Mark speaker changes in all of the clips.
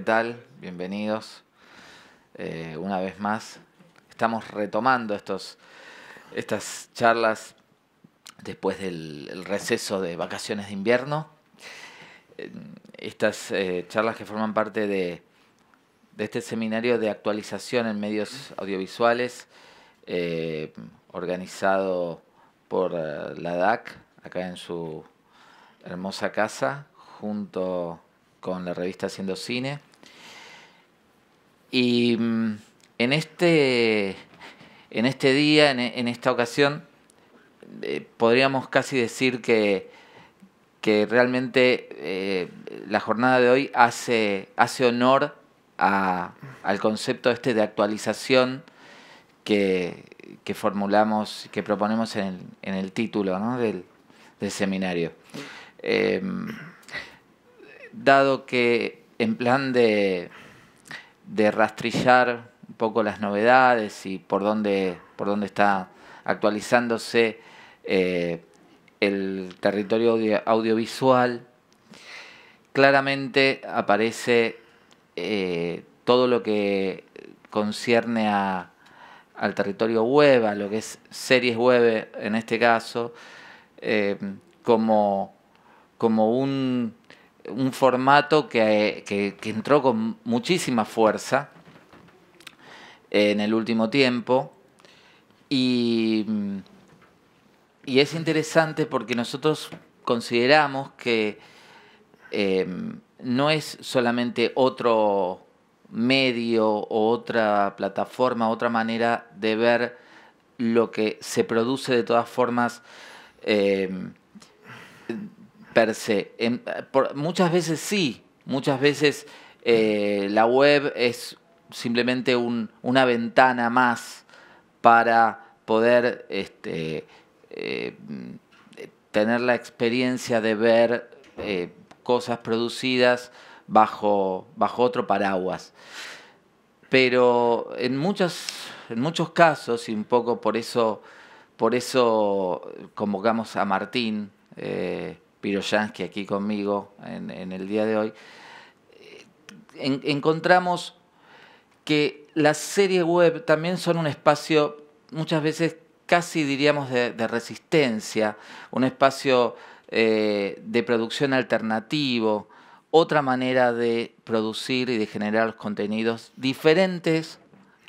Speaker 1: ¿qué tal? Bienvenidos eh, una vez más. Estamos retomando estos, estas charlas después del receso de vacaciones de invierno. Eh, estas eh, charlas que forman parte de, este seminario de actualización en medios audiovisuales organizado por la DAC, acá en su hermosa casa, junto con la revista Haciendo Cine. Y mm, en este, en este día, en, esta ocasión, eh, podríamos casi decir que, que realmente eh, la jornada de hoy hace, hace honor al concepto este de actualización que, formulamos, que proponemos en el, título del, seminario. Em, dado que en plan de, de rastrillar un poco las novedades y por dónde, por dónde está actualizándose eh, el territorio audiovisual, claramente aparece eh, todo lo que concierne al territorio web, a lo que es series web en este caso, eh, como, como un un formato que, entró con muchísima fuerza en el último tiempo y, y es interesante porque nosotros consideramos que em, no es solamente otro medio o otra plataforma, otra manera de ver lo que se produce de todas formas em, per em, muchas veces sí, muchas veces eh, la web es simplemente una ventana más para poder este, eh, tener la experiencia de ver eh, cosas producidas bajo, bajo otro paraguas. Pero en muchos, en muchos casos, y un poco por eso, por eso convocamos a Martín, Piroyansky aquí conmigo en, el día de hoy, eh, encontramos que las series web también son un espacio muchas veces casi diríamos de, resistencia, un espacio eh, de producción alternativo, otra manera de producir y de generar los contenidos diferentes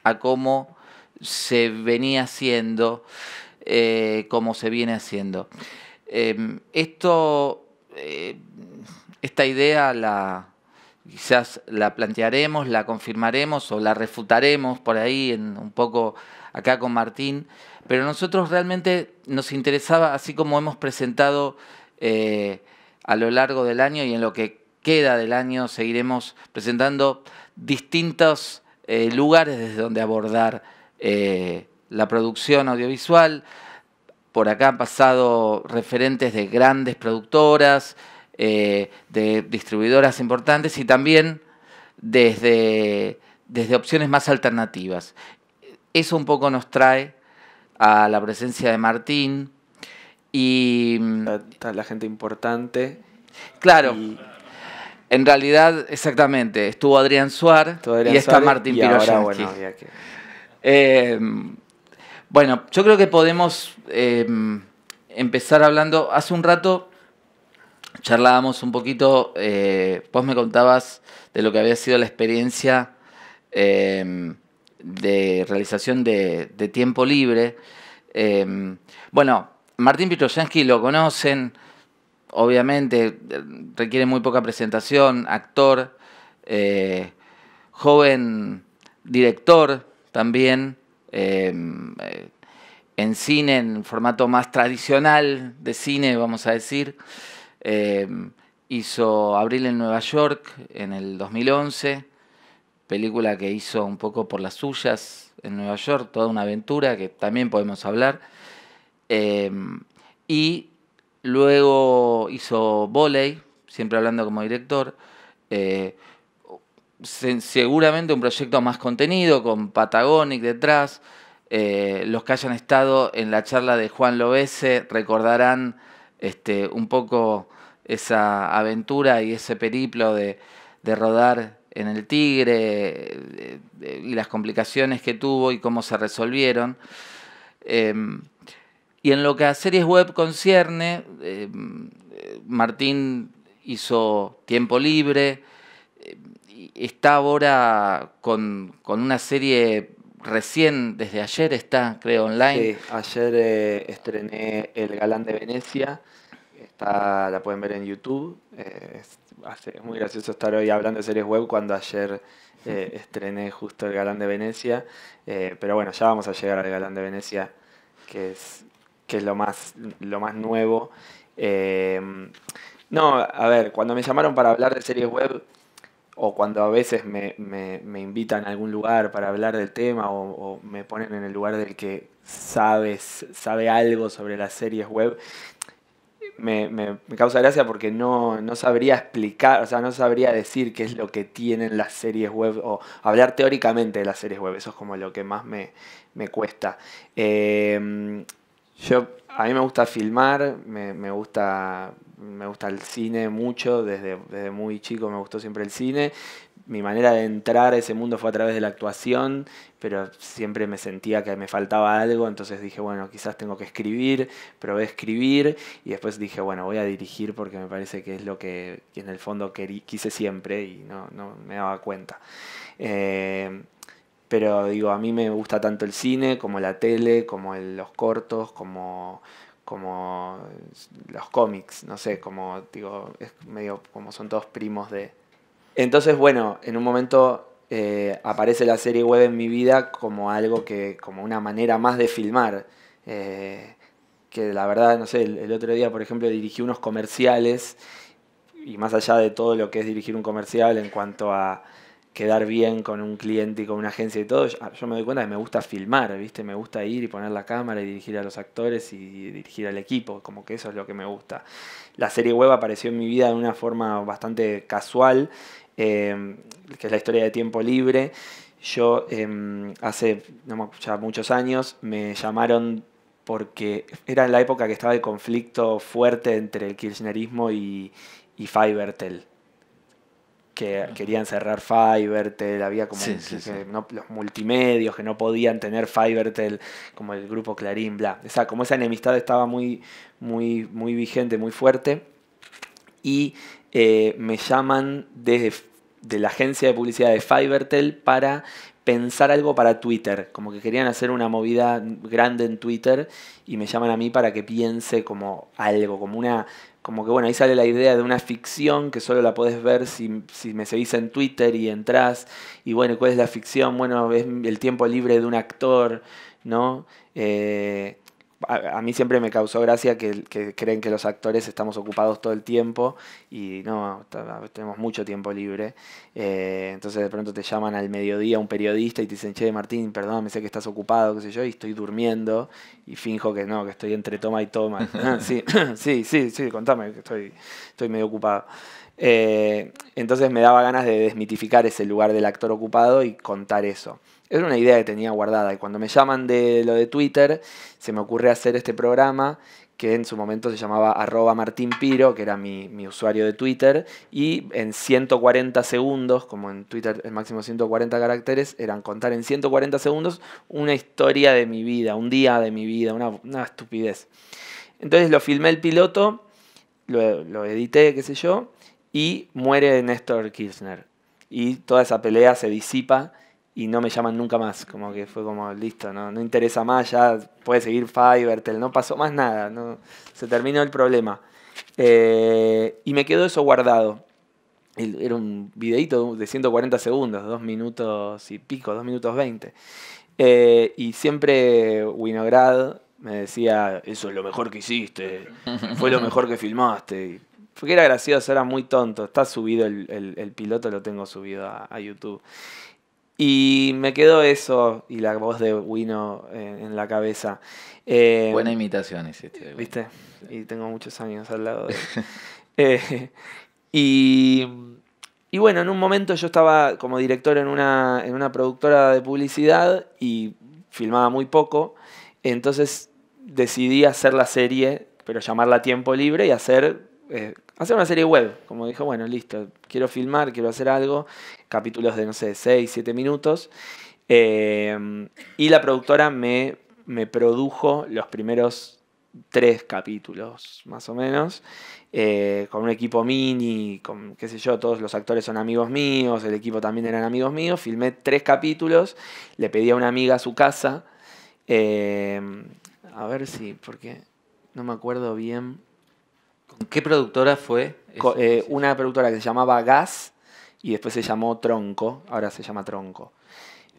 Speaker 1: a cómo se venía haciendo, eh, cómo se viene haciendo. Em, eh, esta idea la, quizás la plantearemos, la confirmaremos o la refutaremos por ahí en, un poco acá con Martín, pero nosotros realmente nos interesaba, así como hemos presentado eh, a lo largo del año y en lo que queda del año, seguiremos presentando distintos eh, lugares desde donde abordar la producción audiovisual, por acá han pasado referentes de grandes productoras, eh, de distribuidoras importantes y también desde, desde opciones más alternativas. Eso un poco nos trae a la presencia de Martín y... La, gente importante. Claro. En realidad, exactamente, estuvo Adrián Suárez y está Martín y bueno, yo creo que podemos eh, empezar hablando. Hace un rato charlábamos un poquito, eh, vos me contabas de lo que había sido la experiencia eh, de realización de, tiempo libre. bueno, Martín Pitroyansky lo conocen, obviamente, requiere muy poca presentación, actor, joven director también. Em, eh, en cine, en formato más tradicional de cine, vamos a decir. Em, hizo Abril en Nueva York en el 2011, película que hizo un poco por las suyas en Nueva York, toda una aventura que también podemos hablar. Em, y luego hizo Voley, siempre hablando como director. Eh, seguramente un proyecto más contenido, con Patagonic detrás. Eh, los que hayan estado en la charla de Juan Lobese recordarán este, un poco esa aventura y ese periplo de, de rodar en el Tigre eh, eh, y las complicaciones que tuvo y cómo se resolvieron. Em, y en lo que a series web concierne, em, Martín hizo tiempo libre, em, está ahora con, una serie recién, desde ayer está, creo, online. Sí, ayer eh, estrené El Galán de
Speaker 2: Venecia. la pueden ver en YouTube. Eh, es, muy gracioso estar hoy hablando de series web cuando ayer eh, estrené justo El Galán de Venecia. pero bueno, ya vamos a llegar al Galán de Venecia, que es, que es lo, más, lo más nuevo. no, a ver, cuando me llamaron para hablar de series web, o cuando a veces me, me, me, invitan a algún lugar para hablar del tema o, me ponen en el lugar del que sabes, sabe algo sobre las series web, me, causa gracia porque no, sabría explicar, o sea, no sabría decir qué es lo que tienen las series web o hablar teóricamente de las series web, eso es como lo que más me, cuesta. Em, yo, a mí me gusta filmar, me gusta me gusta el cine mucho, desde, muy chico me gustó siempre el cine. Mi manera de entrar a ese mundo fue a través de la actuación, pero siempre me sentía que me faltaba algo, entonces dije, bueno, quizás tengo que escribir, probé a escribir y después dije, bueno, voy a dirigir porque me parece que es lo que en el fondo quise siempre y no, me daba cuenta. Eh, pero digo, a mí me gusta tanto el cine como la tele, como los cortos, como, como los cómics, no sé, como digo, es medio como son todos primos de... Entonces, bueno, en un momento eh, aparece la serie web en mi vida como algo que, como una manera más de filmar. Eh, que la verdad, no sé, el, otro día, por ejemplo, dirigí unos comerciales y más allá de todo lo que es dirigir un comercial en cuanto a quedar bien con un cliente y con una agencia y todo, yo me doy cuenta que me gusta filmar, ¿viste? Me gusta ir y poner la cámara y dirigir a los actores y dirigir al equipo, como que eso es lo que me gusta. La serie web apareció en mi vida de una forma bastante casual, em, que es la historia de tiempo libre. Yo em, hace ya muchos años me llamaron porque era la época que estaba el conflicto fuerte entre el kirchnerismo y, y Fivertel que querían cerrar Fivertel, había como los multimedios que no podían tener Fivertel, como el grupo Clarín, bla. O sea, como esa enemistad estaba muy, muy, muy vigente, muy fuerte. Y eh, me llaman desde de la agencia de publicidad de Fivertel para pensar algo para Twitter, como que querían hacer una movida grande en Twitter y me llaman a mí para que piense como algo, como una como que bueno, ahí sale la idea de una ficción que solo la podés ver si, si, me seguís en Twitter y entras Y bueno, ¿cuál es la ficción? Bueno, es el tiempo libre de un actor, ¿no? Eh, a, mí siempre me causó gracia que, creen que los actores estamos ocupados todo el tiempo y no, tenemos mucho tiempo libre. Eh, entonces de pronto te llaman al mediodía un periodista y te dicen, che, Martín, perdón, me sé que estás ocupado, qué sé yo, y estoy durmiendo y finjo que no, que estoy entre toma y toma. Ah, sí, sí, sí, contame, que estoy, medio ocupado. Eh, entonces me daba ganas de desmitificar ese lugar del actor ocupado y contar eso. Era una idea que tenía guardada y cuando me llaman de lo de Twitter, se me ocurre hacer este programa que en su momento se llamaba arroba Martín Piro, que era mi, usuario de Twitter, y en 140 segundos, como en Twitter el máximo 140 caracteres, eran contar en 140 segundos una historia de mi vida, un día de mi vida, una, estupidez. Entonces lo filmé el piloto, lo, lo edité, qué sé yo, y muere Néstor Kirchner. Y toda esa pelea se disipa y no me llaman nunca más. Como que fue como, listo, no, interesa más, ya puede seguir Fivertel, no pasó más nada, no, se terminó el problema. Eh, y me quedó eso guardado. Era un videito de 140 segundos, dos minutos y pico, dos minutos 20. Eh, y siempre Winograd me decía, eso es lo mejor que hiciste, fue lo mejor que filmaste. Fue que era gracioso, era muy tonto. Está subido el, piloto, lo tengo subido a YouTube. Y me quedó eso y la voz de Wino eh, en, la cabeza. Eh, Buena imitación hiciste. ¿Viste? Y tengo muchos años al lado eh, y, bueno, en un momento yo estaba como director en una, en una productora de publicidad y filmaba muy poco. Entonces decidí hacer la serie, pero llamarla Tiempo Libre y hacer eh, hacer una serie web, como dijo, bueno, listo, quiero filmar, quiero hacer algo, capítulos de, no sé, 6, 7 minutos. Eh, y la productora me, me produjo los primeros tres capítulos, más o menos, eh, con un equipo mini, con qué sé yo, todos los actores son amigos míos, el equipo también eran amigos míos, filmé tres capítulos, le pedí a una amiga a su casa, a ver si, porque no me acuerdo bien ¿Qué productora fue? Eh, una productora que se llamaba Gas y después se llamó Tronco, ahora se llama Tronco.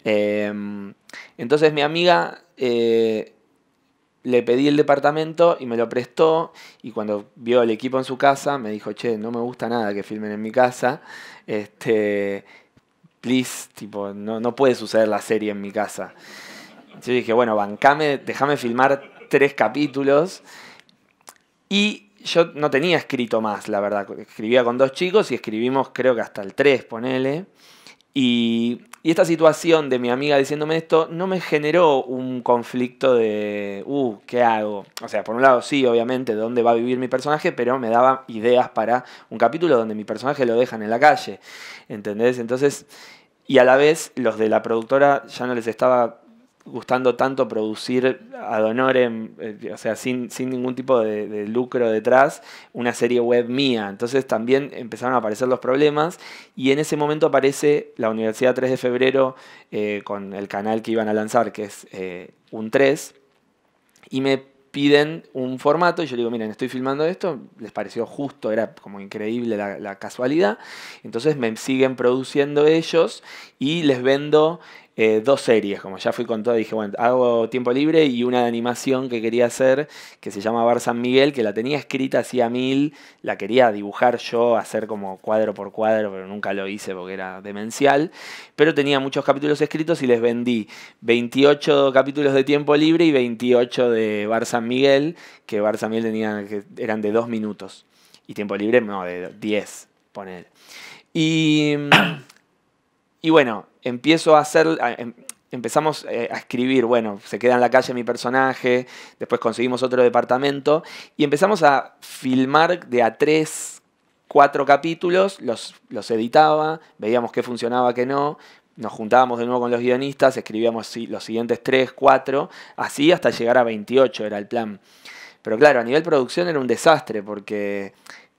Speaker 2: Em, entonces mi amiga eh, le pedí el departamento y me lo prestó y cuando vio el equipo en su casa me dijo, che, no me gusta nada que filmen en mi casa, este, please, tipo, no, no puede suceder la serie en mi casa. Yo dije, bueno, bancame, déjame filmar tres capítulos y yo no tenía escrito más, la verdad. Escribía con dos chicos y escribimos creo que hasta el 3, ponele. Y, esta situación de mi amiga diciéndome esto no me generó un conflicto de, uh, ¿qué hago? O sea, por un lado sí, obviamente, dónde va a vivir mi personaje, pero me daba ideas para un capítulo donde mi personaje lo dejan en la calle, ¿entendés? Entonces, y a la vez los de la productora ya no les estaba gustando tanto producir a honorem, eh, o sea, sin, ningún tipo de, lucro detrás, una serie web mía. Entonces también empezaron a aparecer los problemas y en ese momento aparece la Universidad 3 de Febrero eh, con el canal que iban a lanzar, que es eh, un 3, y me piden un formato y yo digo, miren, estoy filmando esto, les pareció justo, era como increíble la casualidad, entonces me siguen produciendo ellos y les vendo eh, dos series, como ya fui con todo, dije, bueno, hago tiempo libre y una de animación que quería hacer, que se llama Bar San Miguel, que la tenía escrita hacía mil, la quería dibujar yo, hacer como cuadro por cuadro, pero nunca lo hice porque era demencial, pero tenía muchos capítulos escritos y les vendí 28 capítulos de tiempo libre y 28 de Bar San Miguel, que Bar San Miguel que eran de dos minutos. Y tiempo libre, no, de 10, poner. Y, y bueno, empiezo a hacer, em, empezamos eh, a escribir, bueno, se queda en la calle mi personaje, después conseguimos otro departamento y empezamos a filmar de a tres, cuatro capítulos, los, los editaba, veíamos qué funcionaba, qué no, nos juntábamos de nuevo con los guionistas, escribíamos los siguientes tres, cuatro, así hasta llegar a 28 era el plan. Pero claro, a nivel producción era un desastre porque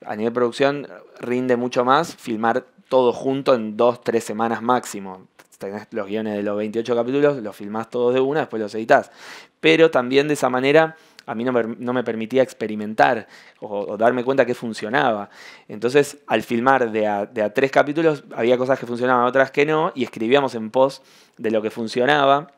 Speaker 2: a nivel producción rinde mucho más filmar todo junto en dos, tres semanas máximo. Tenés los guiones de los 28 capítulos, los filmás todos de una, después los editas Pero también de esa manera a mí no me, permitía experimentar o, darme cuenta que funcionaba. Entonces, al filmar de a, tres capítulos, había cosas que funcionaban, otras que no, y escribíamos en post de lo que funcionaba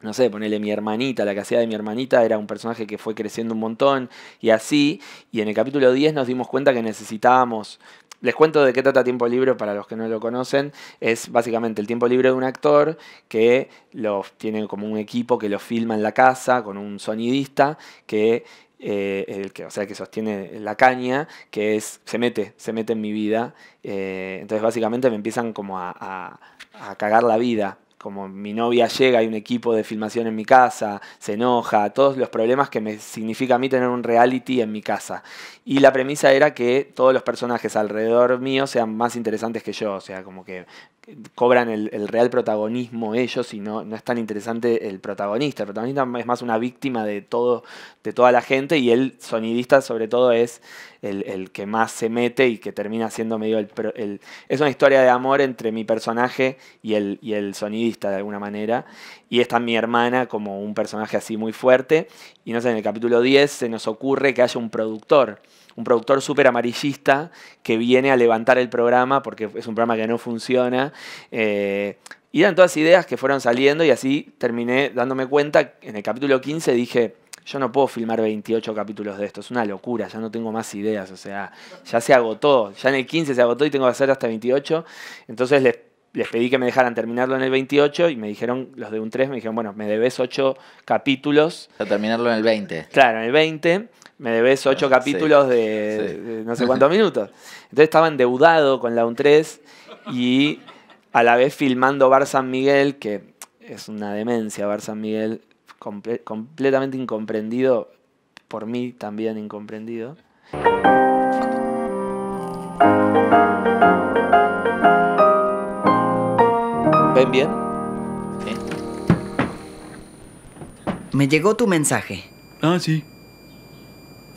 Speaker 2: no sé, ponerle mi hermanita, la que hacía de mi hermanita era un personaje que fue creciendo un montón y así, y en el capítulo 10 nos dimos cuenta que necesitábamos les cuento de qué trata Tiempo Libre para los que no lo conocen. Es básicamente el tiempo libre de un actor que lo, tiene como un equipo que lo filma en la casa con un sonidista que eh, el que, o sea, que sostiene la caña, que es, se mete, se mete en mi vida. Eh, entonces básicamente me empiezan como a, a, a cagar la vida como mi novia llega, hay un equipo de filmación en mi casa, se enoja, todos los problemas que me significa a mí tener un reality en mi casa. Y la premisa era que todos los personajes alrededor mío sean más interesantes que yo, o sea, como que cobran el, real protagonismo ellos y no, es tan interesante el protagonista. El protagonista es más una víctima de, todo, de toda la gente y el sonidista sobre todo es el, que más se mete y que termina siendo medio el, Es una historia de amor entre mi personaje y el, y el sonidista de alguna manera. Y está mi hermana como un personaje así muy fuerte. Y no sé, en el capítulo 10 se nos ocurre que haya un productor un productor súper amarillista que viene a levantar el programa porque es un programa que no funciona. Eh, y eran todas ideas que fueron saliendo y así terminé dándome cuenta, en el capítulo 15 dije, yo no puedo filmar 28 capítulos de esto, es una locura, ya no tengo más ideas, o sea, ya se agotó, ya en el 15 se agotó y tengo que hacer hasta 28, entonces les, pedí que me dejaran terminarlo en el 28 y me dijeron, los de un 3 me dijeron, bueno, me debes 8 capítulos. Para terminarlo en el 20. Claro, en el 20 me debes ocho ah, capítulos de, no sé cuántos minutos. Entonces estaba endeudado con la UN3 y a la vez filmando Bar San Miguel, que es una demencia Bar San Miguel, completamente incomprendido, por mí también incomprendido.
Speaker 1: ¿Ven bien? Me llegó tu mensaje.
Speaker 3: Ah, sí.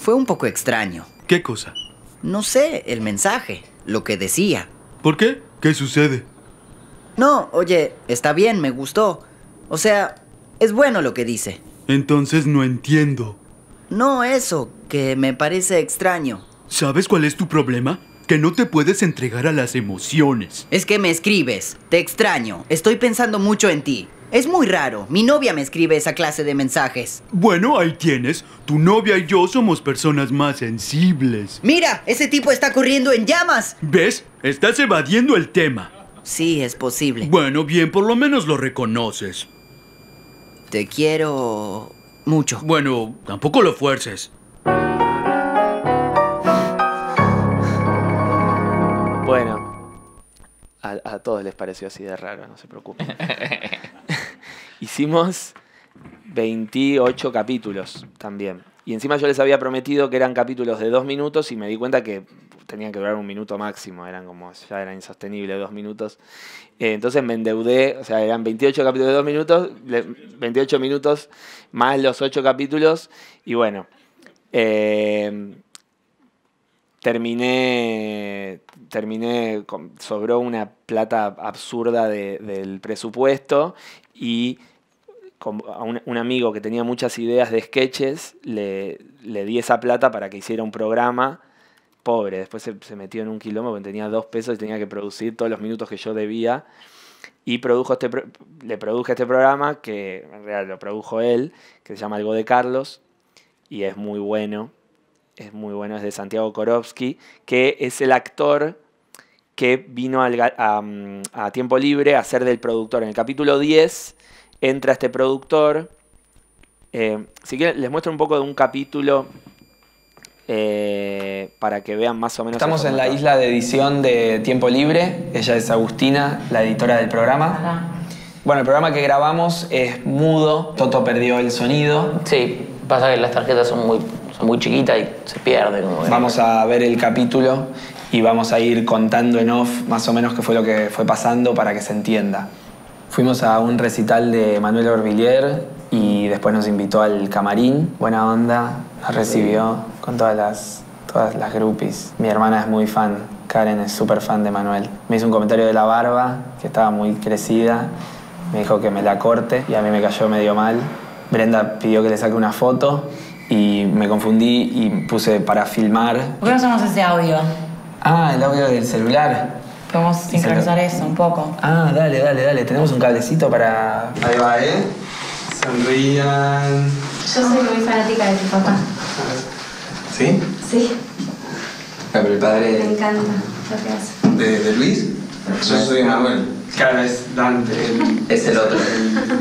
Speaker 3: Fue un poco extraño. ¿Qué cosa? No sé, el mensaje, lo que decía. ¿Por qué? ¿Qué sucede? No, oye, está bien, me gustó. O sea, es bueno lo que dice. Entonces no entiendo. No eso, que me parece extraño. ¿Sabes cuál es tu problema? Que no te puedes entregar a las emociones. Es que me escribes, te extraño, estoy pensando mucho en ti. Es muy raro. Mi novia me escribe esa clase de mensajes. Bueno, ahí tienes. Tu novia y yo somos personas más sensibles. Mira, ese tipo está corriendo en llamas. ¿Ves? Estás evadiendo el tema. Sí, es posible. Bueno, bien, por lo menos lo reconoces. Te quiero mucho. Bueno, tampoco lo fuerces.
Speaker 2: Bueno, a, todos les pareció así de raro, no se preocupen. Hicimos 28 capítulos también. Y encima yo les había prometido que eran capítulos de dos minutos y me di cuenta que tenían que durar un minuto máximo, eran como, ya era insostenible dos minutos. Eh, entonces me endeudé, o sea, eran 28 capítulos de dos minutos, 28 minutos más los ocho capítulos y bueno, eh, terminé, terminé, sobró una plata absurda del presupuesto y a un, amigo que tenía muchas ideas de sketches, le, di esa plata para que hiciera un programa. Pobre, después se, metió en un kilómetro porque tenía dos pesos y tenía que producir todos los minutos que yo debía. Y produjo este, le produje este programa, que en realidad lo produjo él, que se llama Algo de Carlos, y es muy bueno. Es muy bueno, es de Santiago Korowski, que es el actor que vino al, a, mm, a, tiempo libre a ser del productor. En el capítulo 10 entra este productor. Eh, si quieren, les muestro un poco de un capítulo eh, para que vean más o menos. Estamos en la isla de edición de Tiempo Libre. Ella es Agustina, la editora del programa. Bueno, el programa que grabamos es mudo.
Speaker 1: Toto perdió el sonido. Sí, pasa que las tarjetas son muy, chiquitas y se pierden. vamos
Speaker 2: a ver el capítulo y vamos a ir contando en off más o menos qué fue lo que fue pasando para que se entienda. Fuimos a un recital de Manuel Orvillier y después nos invitó al camarín. Buena onda, la recibió con todas las, todas las groupies. Mi hermana es muy fan, Karen es súper fan de Manuel. Me hizo un comentario de la barba, que estaba muy crecida. Me dijo que me la corte y a mí me cayó medio mal. Brenda pidió que le saque una foto y me confundí y puse para filmar.
Speaker 3: ¿Por qué no usamos ese audio?
Speaker 2: Ah, el audio del celular vamos a encargar
Speaker 3: eso un poco.
Speaker 2: Ah, dale, dale, dale. Tenemos un cablecito para. Ahí va, ¿eh? Sonrían. Yo soy muy fanática de tu papá. ¿Sí? Sí. Ah, el padre. Me encanta lo hace. ¿De, Luis? Yo soy Manuel. Claro, es Dante. Es el otro.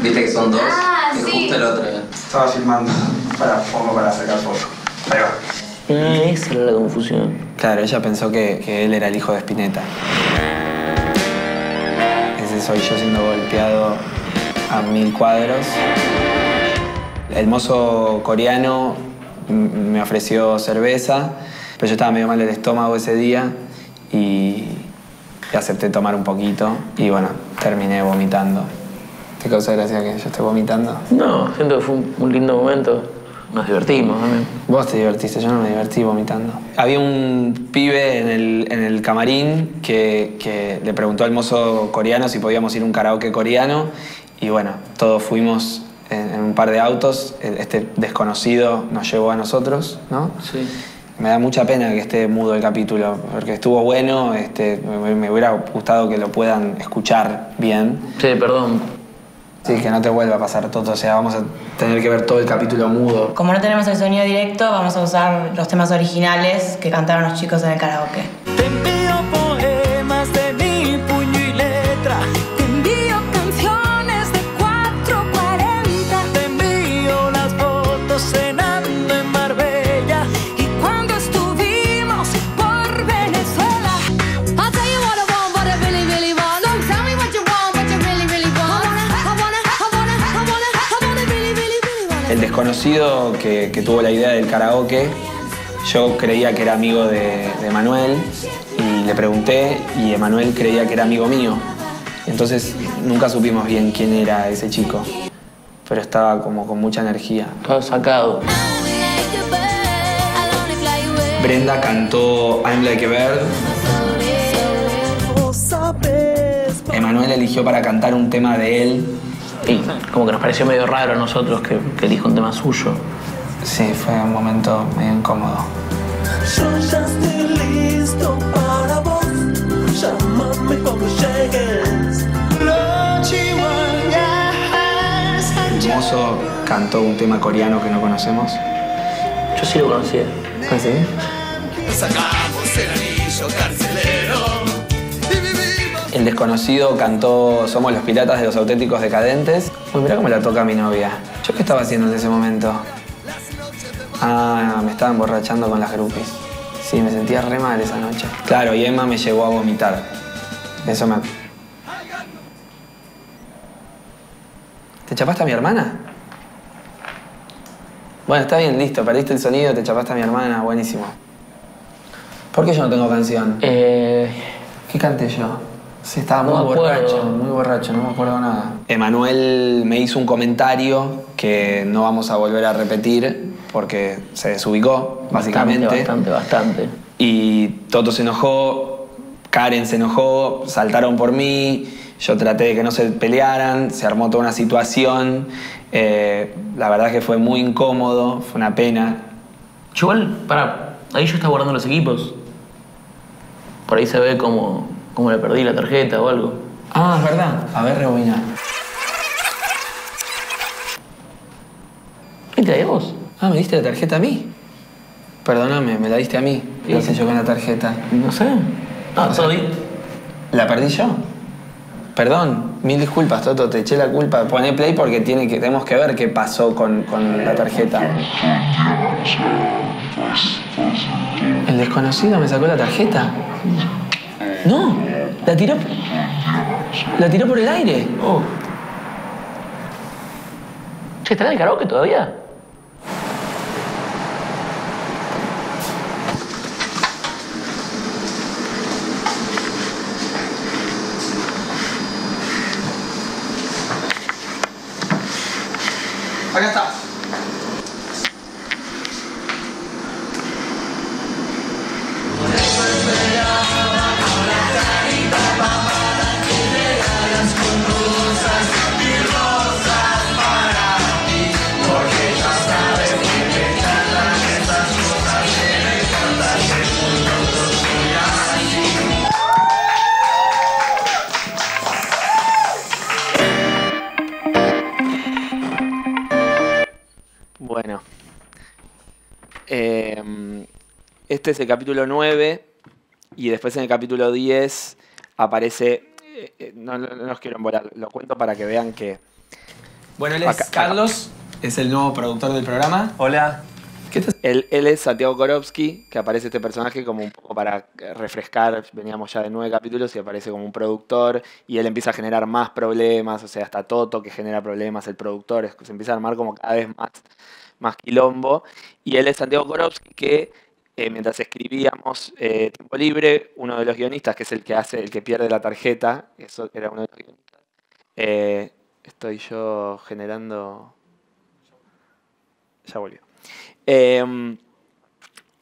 Speaker 2: Viste que son dos. Ah, es sí. justo el otro. Estaba filmando para para sacar fotos. Ahí va. Eh, esa era la confusión. Claro, ella pensó que, que él era el hijo de Spinetta soy yo siendo golpeado a mil cuadros. El mozo coreano me ofreció cerveza, pero yo estaba medio mal el estómago ese día y acepté tomar un poquito y bueno, terminé vomitando. ¿Te causa gracia que yo esté vomitando? No, siento que fue un lindo momento nos divertimos. Vos te divertiste, yo no me divertí vomitando. Había un pibe en el, camarín que, le preguntó al mozo coreano si podíamos ir a un karaoke coreano y bueno, todos fuimos en, un par de autos, e, este desconocido nos llevó a nosotros, ¿no? Sí. Me da mucha pena que esté mudo el capítulo, porque estuvo bueno, este, me hubiera gustado que lo puedan escuchar bien. Sí, perdón, Sí, que no te vuelva a pasar todo, o sea, vamos a tener que ver todo el capítulo mudo.
Speaker 3: Como no tenemos el sonido directo, vamos a usar los temas originales que cantaron los chicos en el karaoke.
Speaker 2: desconocido que, tuvo la idea del karaoke. Yo creía que era amigo de, de Manuel y le pregunté y Emanuel creía que era amigo mío. Entonces nunca supimos bien quién era ese chico, pero estaba como con mucha energía. Todo sacado. Brenda cantó I'm Like a
Speaker 3: Bird.
Speaker 2: Emanuel eligió para cantar un tema de él como que nos pareció medio raro a nosotros que, que elijo un tema suyo. Sí, fue un momento medio incómodo. El Mozo cantó un tema coreano que no conocemos. Yo sí lo conocía. ¿Ah, sí?
Speaker 1: Sacamos el anillo
Speaker 2: el desconocido cantó Somos los piratas de los auténticos decadentes. Uy, mirá cómo la toca mi novia. ¿Yo qué estaba haciendo en ese momento? Ah, me estaba emborrachando con las groupies. Sí, me sentía re mal esa noche. Claro, y Emma me llegó a vomitar. Eso me... ¿Te chapaste a mi hermana? Bueno, está bien, listo. Perdiste el sonido, te chapaste a mi hermana. Buenísimo. ¿Por qué yo no tengo canción? Eh... ¿Qué canté yo? Sí, estaba muy, borracho, muy borracho, no me acuerdo nada. Emanuel me hizo un comentario que no vamos a volver a repetir porque se desubicó, básicamente. Bastante, bastante. Y Toto se enojó, Karen se enojó, saltaron por mí, yo traté de que no se pelearan, se armó toda una situación. Eh, la verdad es que fue muy incómodo, fue una pena. pará, para, ahí
Speaker 1: yo estaba guardando los equipos. Por ahí se ve como como le perdí la tarjeta o algo.
Speaker 2: Ah, es verdad. A ver, rebobinar. ¿Qué te vos? Ah, ¿me diste la tarjeta a mí? Perdóname, me la diste a mí. ¿Qué hice yo con la tarjeta? No sé. Ah, no, ¿La perdí yo? Perdón, mil disculpas, Toto, te eché la culpa. Poné play porque tiene que, tenemos que ver qué pasó con, con la tarjeta. ¿El desconocido me sacó la tarjeta? No, la tiró. La tiró por el aire. Oh. ¿Está en el karaoke todavía? Este es el capítulo 9 y después en el capítulo 10 aparece... Eh, eh, no, los quiero embolar, lo cuento para que vean que... Bueno, él es Carlos, es el nuevo productor del programa. Hola. él, él, es Santiago Korowski, que aparece este personaje como un poco para refrescar, veníamos ya de nueve capítulos y aparece como un productor y él empieza a generar más problemas, o sea, hasta Toto que genera problemas, el productor, se empieza a armar como cada vez más, más quilombo. Y él es Santiago Korowski que eh, mientras escribíamos eh, Tiempo Libre, uno de los guionistas, que es el que hace, el que pierde la tarjeta, eso era uno de los guionistas. Eh, estoy yo generando. Ya volvió. Em,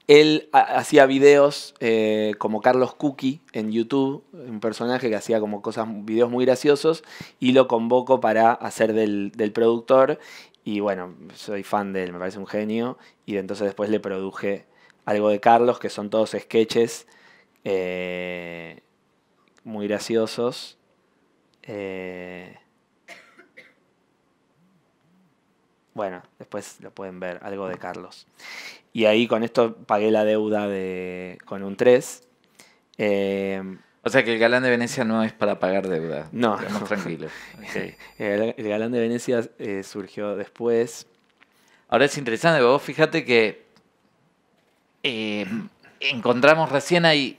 Speaker 2: él hacía videos como Carlos Cookie en YouTube, un personaje que hacía como cosas, videos muy graciosos, y lo convoco para hacer del, del productor. Y bueno, soy fan de él, me parece un genio. Y entonces después le produje algo de Carlos, que son todos sketches eh, muy graciosos. Eh, bueno, después lo pueden ver, algo de Carlos. Y ahí con esto pagué la deuda
Speaker 1: de, con un 3. Eh, o sea que el galán de Venecia no es para pagar deuda. No. Estamos tranquilos.
Speaker 2: El, galán de Venecia surgió
Speaker 1: después. Ahora es interesante, vos fíjate que eh, encontramos recién ahí,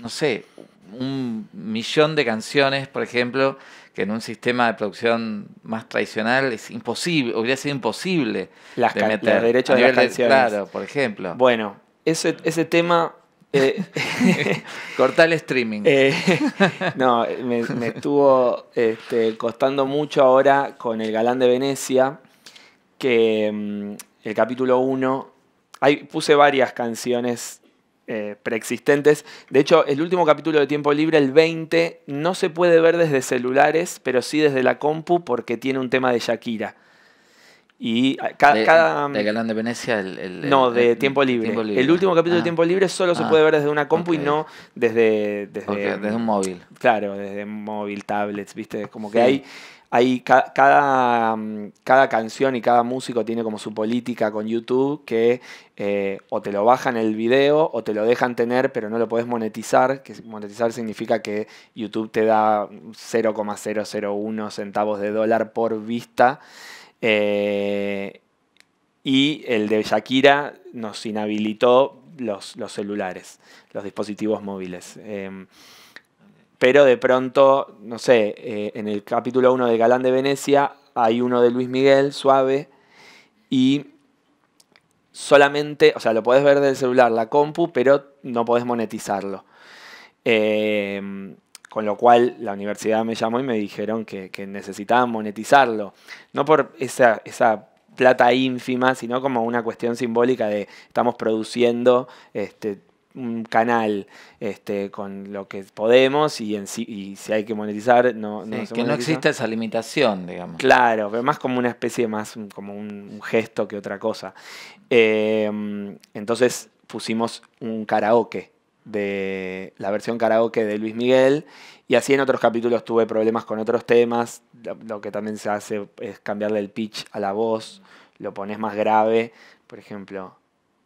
Speaker 1: no sé, un millón de canciones, por ejemplo, que en un sistema de producción más tradicional es imposible, hubiera sido imposible
Speaker 2: las de meter. de las canciones. claro, por ejemplo. Bueno, ese, ese tema... Eh, Cortar el streaming. Eh, no, me, estuvo este, costando mucho ahora con El Galán de Venecia, que mm, el capítulo 1 puse varias canciones eh, preexistentes. De hecho, el último capítulo de Tiempo Libre, el 20, no se puede ver desde celulares, pero sí desde la compu porque tiene un tema de Shakira.
Speaker 1: Y ah, cada... De, Galán de Venecia, el... no, de tiempo, libre. El último capítulo de ah. Tiempo
Speaker 2: Libre solo se ah, puede ver desde una compu y no desde... Desde, un móvil. Claro, desde móvil, tablets, viste, como que hay, hay cada, mm, cada, canción y cada músico tiene como su política con YouTube que eh, o te lo bajan el video o te lo dejan tener pero no lo podés monetizar, que monetizar significa que YouTube te da 0,001 centavos de dólar por vista. Eh, y el de Shakira nos inhabilitó los, los celulares, los dispositivos móviles. Em, pero de pronto, no sé, eh, en el capítulo 1 de Galán de Venecia hay uno de Luis Miguel, suave, y solamente, o sea, lo podés ver del celular, la compu, pero no podés monetizarlo. Em, con lo cual la universidad me llamó y me dijeron que, necesitaban monetizarlo. No por esa, esa plata ínfima, sino como una cuestión simbólica de estamos produciendo este, un canal este, con lo que podemos y, en, si hay que monetizar, no, Que no existe esa limitación, digamos. Claro, pero más como una especie, más como un, gesto que otra cosa. Em, entonces pusimos un karaoke de la versión karaoke de Luis Miguel y así en otros capítulos tuve problemas con otros temas, lo que también se hace es cambiarle el pitch a la voz, lo pones más grave, por ejemplo,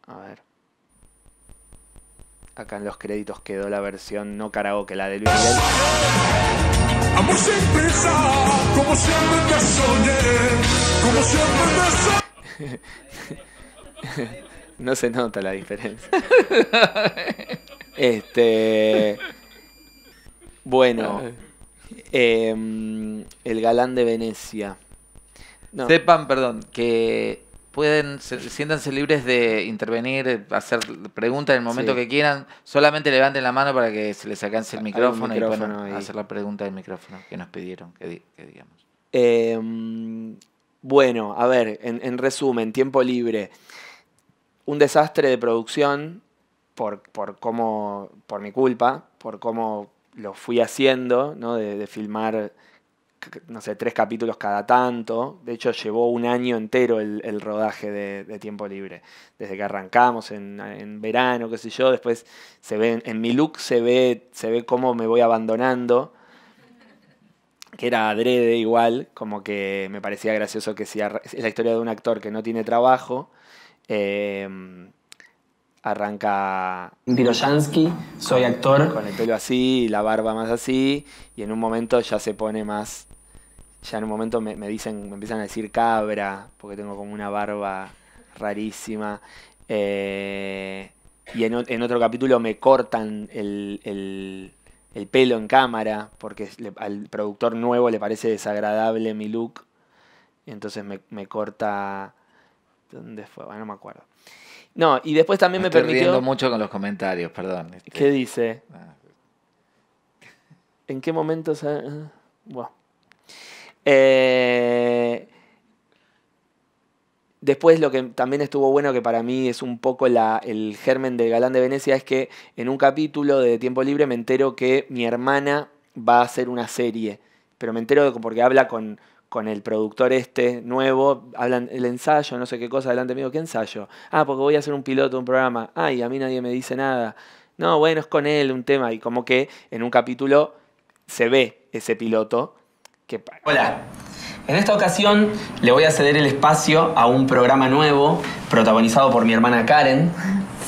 Speaker 2: a ver. Acá en los créditos quedó la versión no que la de Luis no se nota la diferencia. este. Bueno.
Speaker 1: Em, el galán de Venecia. No. Sepan, perdón, que pueden, siéntanse libres de intervenir, hacer preguntas en el momento que quieran. Solamente levanten la mano para que se les alcance el micrófono, y puedan hacer la pregunta del micrófono que nos pidieron, que, digamos.
Speaker 2: Em,
Speaker 1: bueno, a ver,
Speaker 2: en, en, resumen, tiempo libre. Un desastre de producción por, por cómo, por mi culpa, por cómo lo fui haciendo, ¿no? de, de filmar no sé, tres capítulos cada tanto. De hecho, llevó un año entero el, rodaje de, Tiempo Libre. Desde que arrancamos en, en, verano, qué sé yo, después se ve, en mi look se ve, se ve cómo me voy abandonando, que era adrede igual, como que me parecía gracioso que si es la historia de un actor que no tiene trabajo, eh, arranca... Piroyansky, soy actor. Con el pelo así, la barba más así, y en un momento ya se pone más... Ya en un momento me, dicen, me empiezan a decir cabra, porque tengo como una barba rarísima. Eh, y en, otro capítulo me cortan el, pelo en cámara, porque al productor nuevo le parece desagradable mi look. Entonces me, me corta... ¿Dónde fue? no me acuerdo. No, y después también me, permitió...
Speaker 1: mucho con los comentarios, perdón. Este. ¿Qué dice? Ah.
Speaker 2: ¿En qué momento se... Ah,
Speaker 1: eh,
Speaker 2: después lo que también estuvo bueno, que para mí es un poco la, el germen del galán de Venecia, es que en un capítulo de Tiempo Libre me entero que mi hermana va a hacer una serie, pero me entero porque habla con, con el productor este nuevo, hablan el ensayo, no sé qué cosa, adelante mío, ¿qué ensayo? Ah, porque voy a hacer un piloto, un programa. Ay, a mí nadie me dice nada. No, bueno, es con él un tema. Y como que en un capítulo se ve ese piloto. Que... Hola. En esta ocasión le voy a ceder el espacio a un programa nuevo protagonizado por mi hermana Karen.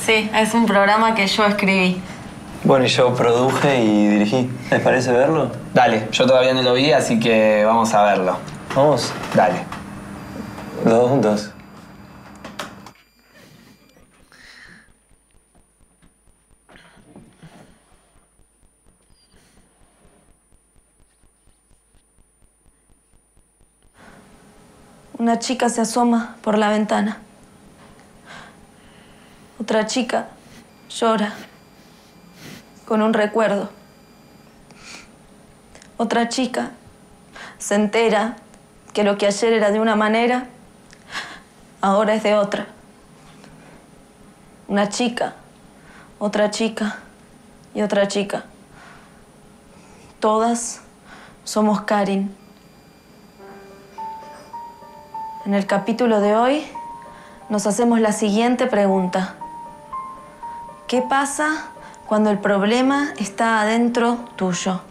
Speaker 1: Sí, es un programa
Speaker 3: que yo escribí.
Speaker 2: Bueno, y yo produje y dirigí. ¿Les parece verlo? Dale, yo todavía no lo vi, así que vamos a verlo. Vamos. Dale. dos
Speaker 3: juntos. Una chica se asoma por la ventana. Otra chica llora con un recuerdo. Otra chica se entera que lo que ayer era de una manera, ahora es de otra. Una chica, otra chica y otra chica. Todas somos Karin. En el capítulo de hoy nos hacemos la siguiente pregunta. ¿Qué pasa cuando el problema está adentro tuyo?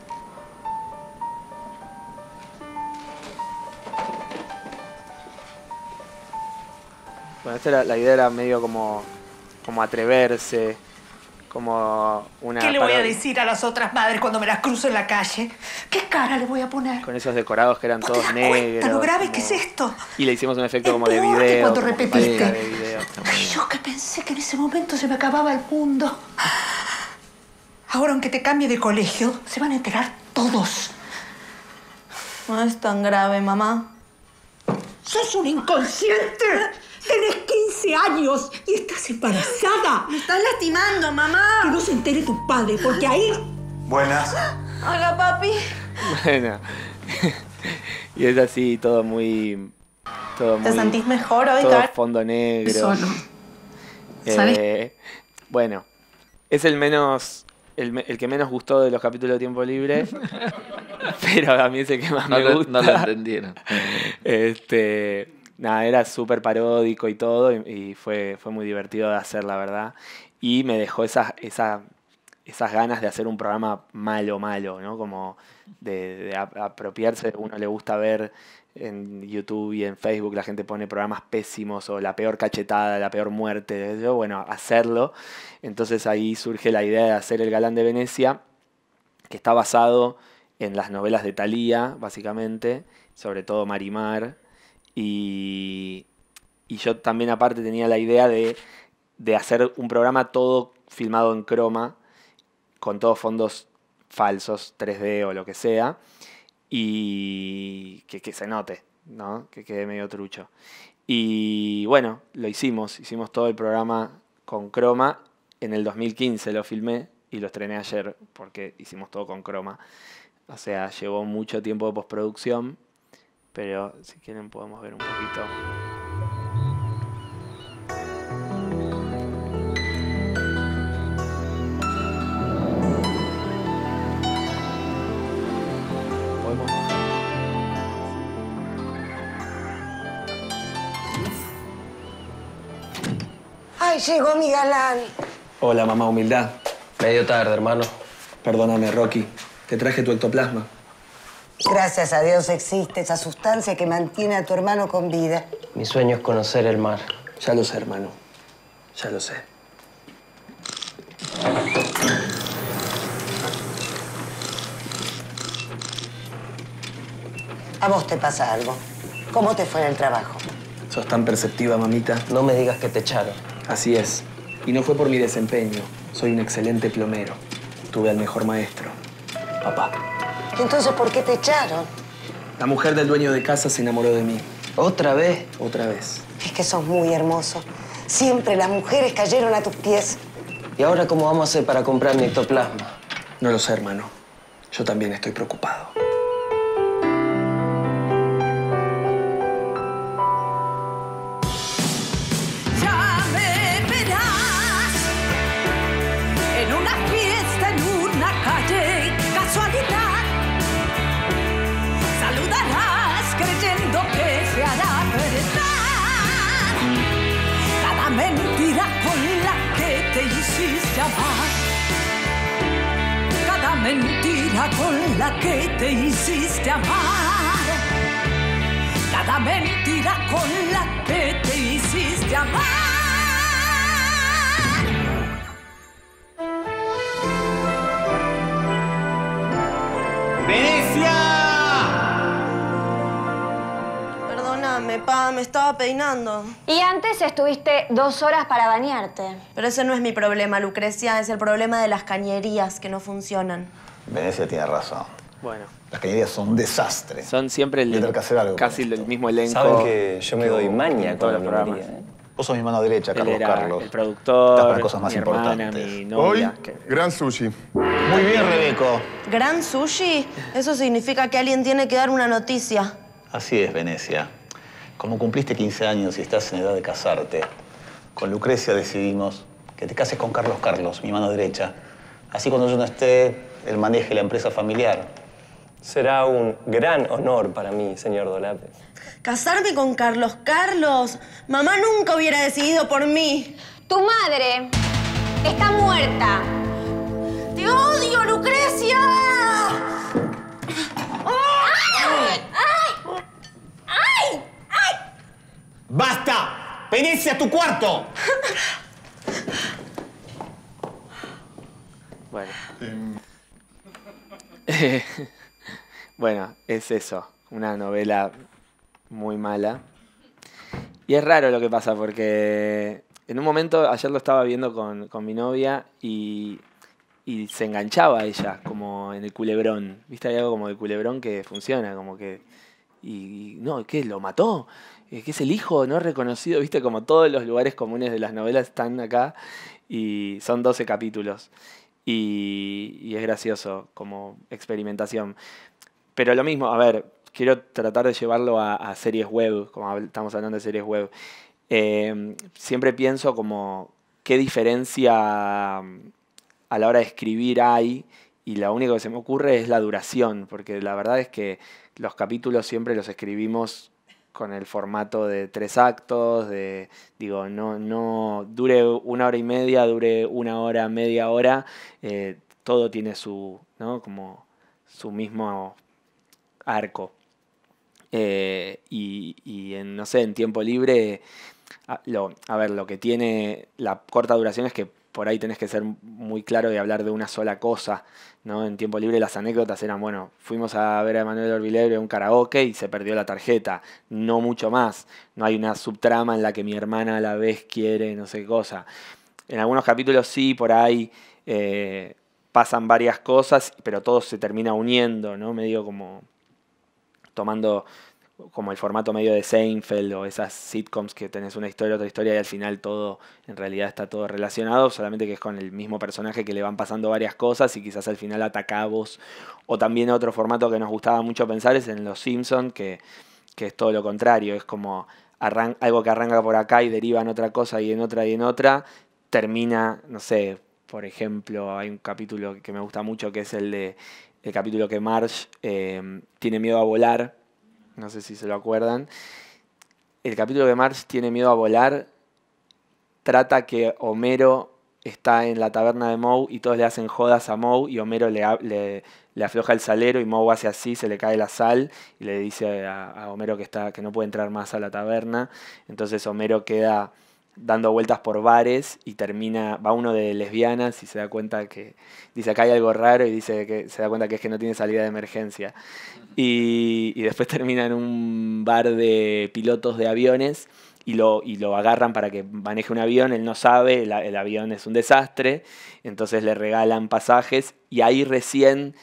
Speaker 2: la idea era medio como, como atreverse, como una... ¿Qué le voy a decir
Speaker 3: a las otras madres cuando me las cruzo en la calle? ¿Qué cara le voy a poner?
Speaker 2: Con esos decorados que eran todos negros. ¿Lo grave
Speaker 3: que es esto?
Speaker 2: Y le hicimos un efecto como de video. cuando repetiste. De
Speaker 3: Ay, yo que pensé que en ese momento se me acababa el mundo. Ahora, aunque te cambie de colegio, se van a enterar todos. No es tan grave, mamá. ¡Sos un inconsciente! Tenés 15 años y estás embarazada. Me estás lastimando, mamá. Que no se entere tu padre, porque ahí... Buenas. Hola, papi.
Speaker 2: Bueno. y es así, todo muy... Todo ¿Te sentís mejor hoy, Todo fondo negro. Solo. Eh, ¿Sabes? bueno, es el menos... El, que menos gustó de los capítulos de tiempo libre, pero a mí es el que más me gustó. No lo entendieron. Este, era súper paródico y todo, y, fue, muy divertido de hacer, la verdad. Y me dejó esas, ganas de hacer un programa malo, malo, ¿no? Como de, apropiarse, uno le gusta ver en YouTube y en Facebook la gente pone programas pésimos o la peor cachetada, la peor muerte, bueno, hacerlo. Entonces ahí surge la idea de hacer El Galán de Venecia, que está basado en las novelas de Thalía, básicamente, sobre todo Marimar, y, yo también aparte tenía la idea de, hacer un programa todo filmado en croma, con todos fondos falsos, 3D o lo que sea, y que, se note, ¿no? Que quede medio trucho. Y bueno, lo hicimos, hicimos todo el programa con croma, en el 2015 lo filmé y lo estrené ayer porque hicimos todo con croma. O sea, llevó mucho tiempo de postproducción, pero si quieren podemos ver un poquito.
Speaker 3: Ay, llegó mi galán.
Speaker 2: Hola, mamá humildad. Medio tarde, hermano. Perdóname, Rocky. Te traje tu ectoplasma.
Speaker 3: Gracias a Dios existe esa sustancia que mantiene a tu hermano con vida.
Speaker 2: Mi sueño es conocer el mar. Ya lo sé, hermano. Ya lo sé.
Speaker 3: A vos te pasa algo. ¿Cómo te fue en el trabajo?
Speaker 2: Sos tan perceptiva, mamita. No me digas que te echaron. Así es. Y no fue por mi desempeño. Soy un excelente plomero. Tuve al mejor maestro. Papá.
Speaker 3: Entonces, ¿por qué te echaron?
Speaker 2: La mujer del dueño de casa se enamoró de mí. ¿Otra vez? Otra vez.
Speaker 3: Es que sos muy hermoso. Siempre las mujeres cayeron a tus pies.
Speaker 2: ¿Y ahora cómo vamos a hacer para comprar mi ectoplasma? No lo sé, hermano. Yo también estoy preocupado.
Speaker 3: mentira con la que te hiciste amar. Cada mentira con la que te hiciste amar. ¡Venecia! Perdóname, pa, me estaba peinando. Y antes estuviste dos horas para bañarte. Pero ese no es mi problema, Lucrecia. Es el problema de las cañerías que no funcionan.
Speaker 2: Venecia tiene razón. Bueno. Las cañerías son un desastre. Son siempre el, que hacer algo casi el mismo elenco. Saben que yo me doy maña
Speaker 1: con los programas. ¿eh? Vos sos mi mano derecha, Carlos Carlos. El
Speaker 2: productor.
Speaker 1: Estás cosas más importantes. Hoy, gran sushi. Muy bien, Rebeco.
Speaker 3: ¿Gran sushi? Eso significa que alguien tiene que dar una noticia.
Speaker 1: Así es, Venecia. Como cumpliste 15 años y estás en edad de casarte, con Lucrecia decidimos que te cases con Carlos Carlos, mi mano derecha. Así cuando yo no esté, el maneje la empresa familiar. Será un gran honor para mí, señor Dolapes.
Speaker 3: ¿Casarme con Carlos Carlos? Mamá nunca hubiera decidido por mí. Tu madre está muerta. ¡Te odio, Lucrecia! ¡Ay! ¡Ay! ¡Ay!
Speaker 2: ¡Basta! ¡Venirse a tu cuarto!
Speaker 1: bueno. Em,
Speaker 2: bueno, es eso, una novela muy mala. Y es raro lo que pasa porque en un momento ayer lo estaba viendo con, mi novia y, se enganchaba a ella, como en el culebrón. ¿Viste? Hay algo como de culebrón que funciona, como que... Y, no, ¿qué? ¿Lo mató? Eh, que es el hijo no reconocido, viste, como todos los lugares comunes de las novelas están acá y son 12 capítulos y, es gracioso como experimentación. Pero lo mismo, a ver, quiero tratar de llevarlo a, series web, como estamos hablando de series web. Em, siempre pienso como qué diferencia mm, a la hora de escribir hay y lo único que se me ocurre es la duración, porque la verdad es que los capítulos siempre los escribimos con el formato de tres actos, de, digo, no, no dure una hora y media, dure una hora, media hora, eh, todo tiene su, ¿no? Como su mismo arco. Eh, y, en, no sé, en tiempo libre, a ver, lo que tiene la corta duración es que por ahí tenés que ser muy claro y hablar de una sola cosa, ¿no? En tiempo libre las anécdotas eran, bueno, fuimos a ver a Manuel Orvillebre a un karaoke y se perdió la tarjeta, no mucho más. No hay una subtrama en la que mi hermana a la vez quiere no sé qué cosa. En algunos capítulos sí, por ahí eh, pasan varias cosas, pero todo se termina uniendo, ¿no? Medio como tomando como el formato medio de Seinfeld o esas sitcoms que tenés una historia, otra historia y al final todo, en realidad está todo relacionado, solamente que es con el mismo personaje que le van pasando varias cosas y quizás al final atacabos. O también otro formato que nos gustaba mucho pensar es en Los Simpsons, que, que es todo lo contrario, es como arran algo que arranca por acá y deriva en otra cosa y en otra y en otra, termina, no sé, por ejemplo, hay un capítulo que me gusta mucho que es el de el capítulo que Marge eh, tiene miedo a volar no sé si se lo acuerdan, el capítulo de Marge tiene miedo a volar trata que Homero está en la taberna de Moe y todos le hacen jodas a Moe y Homero le, afloja el salero y Moe hace así, se le cae la sal y le dice a, Homero que, está, que no puede entrar más a la taberna. Entonces Homero queda dando vueltas por bares y termina, va uno de lesbianas y se da cuenta que, dice que hay algo raro y dice que se da cuenta que es que no tiene salida de emergencia. Y, después termina en un bar de pilotos de aviones y lo, y lo agarran para que maneje un avión, él no sabe, el, avión es un desastre, entonces le regalan pasajes y ahí recién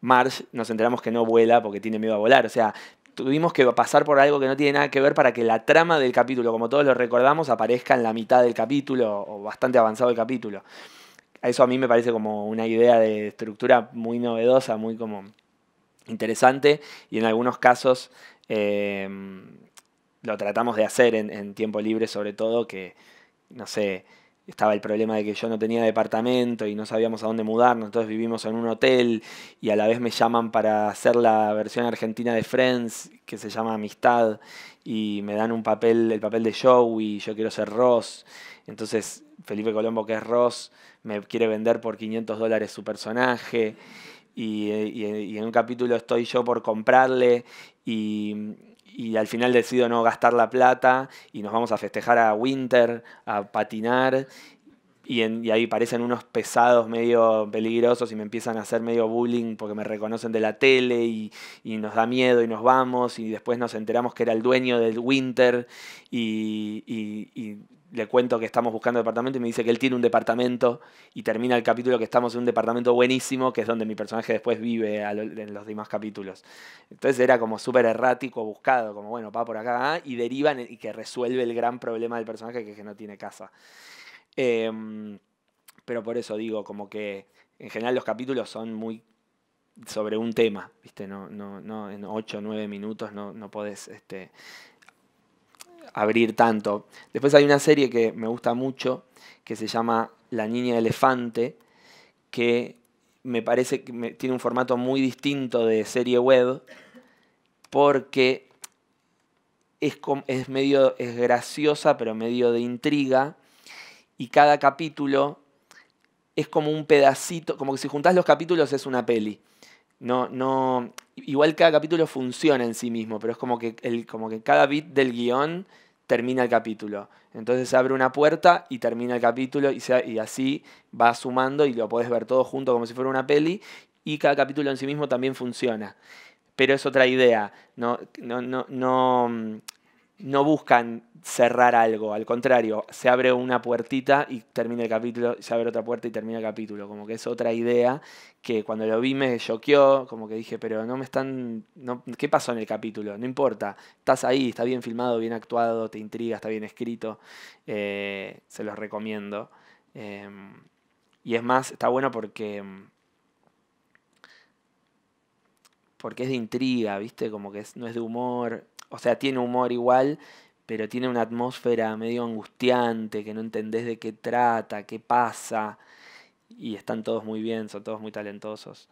Speaker 2: Marsh nos enteramos que no vuela porque tiene miedo a volar, o sea, tuvimos que pasar por algo que no tiene nada que ver para que la trama del capítulo, como todos lo recordamos, aparezca en la mitad del capítulo o bastante avanzado el capítulo. Eso a mí me parece como una idea de estructura muy novedosa, muy como interesante y en algunos casos eh, lo tratamos de hacer en, tiempo libre sobre todo que, no sé, estaba el problema de que yo no tenía departamento y no sabíamos a dónde mudarnos, entonces vivimos en un hotel y a la vez me llaman para hacer la versión argentina de Friends que se llama Amistad y me dan un papel, el papel de Joey, yo quiero ser Ross, entonces Felipe Colombo que es Ross me quiere vender por 500 dólares su personaje y, en un capítulo estoy yo por comprarle y, al final decido no gastar la plata y nos vamos a festejar a Winter, a patinar. Y, ahí parecen unos pesados medio peligrosos y me empiezan a hacer medio bullying porque me reconocen de la tele y, nos da miedo y nos vamos y después nos enteramos que era el dueño del Winter y, y le cuento que estamos buscando departamento y me dice que él tiene un departamento y termina el capítulo que estamos en un departamento buenísimo, que es donde mi personaje después vive en los demás capítulos. Entonces era como súper errático, buscado, como bueno, va por acá ah", y deriva y que resuelve el gran problema del personaje que es que no tiene casa. Em, pero por eso digo, como que en general los capítulos son muy sobre un tema, ¿viste? No, en 8 o 9 minutos no, no podés este, abrir tanto. Después hay una serie que me gusta mucho, que se llama La Niña Elefante, que me parece que tiene un formato muy distinto de serie web, porque es, es medio, es graciosa, pero medio de intriga, y cada capítulo es como un pedacito, como que si juntás los capítulos es una peli. No, no, igual cada capítulo funciona en sí mismo, pero es como que, el, como que cada bit del guión termina el capítulo. Entonces se abre una puerta y termina el capítulo y, y así va sumando y lo podés ver todo junto como si fuera una peli y cada capítulo en sí mismo también funciona. Pero es otra idea, no, no, no mm, no buscan cerrar algo, al contrario, se abre una puertita y termina el capítulo, se abre otra puerta y termina el capítulo, como que es otra idea que cuando lo vi me choqueó, como que dije, pero no me están, ¿qué pasó en el capítulo? No importa, estás ahí, está bien filmado, bien actuado, te intriga, está bien escrito, eh, se los recomiendo. Em, y es más, está bueno porque em, porque es de intriga, ¿viste? Como que no es de humor, o sea, tiene humor igual, pero tiene una atmósfera medio angustiante, que no entendés de qué trata, qué pasa, y están todos muy bien, son todos muy talentosos.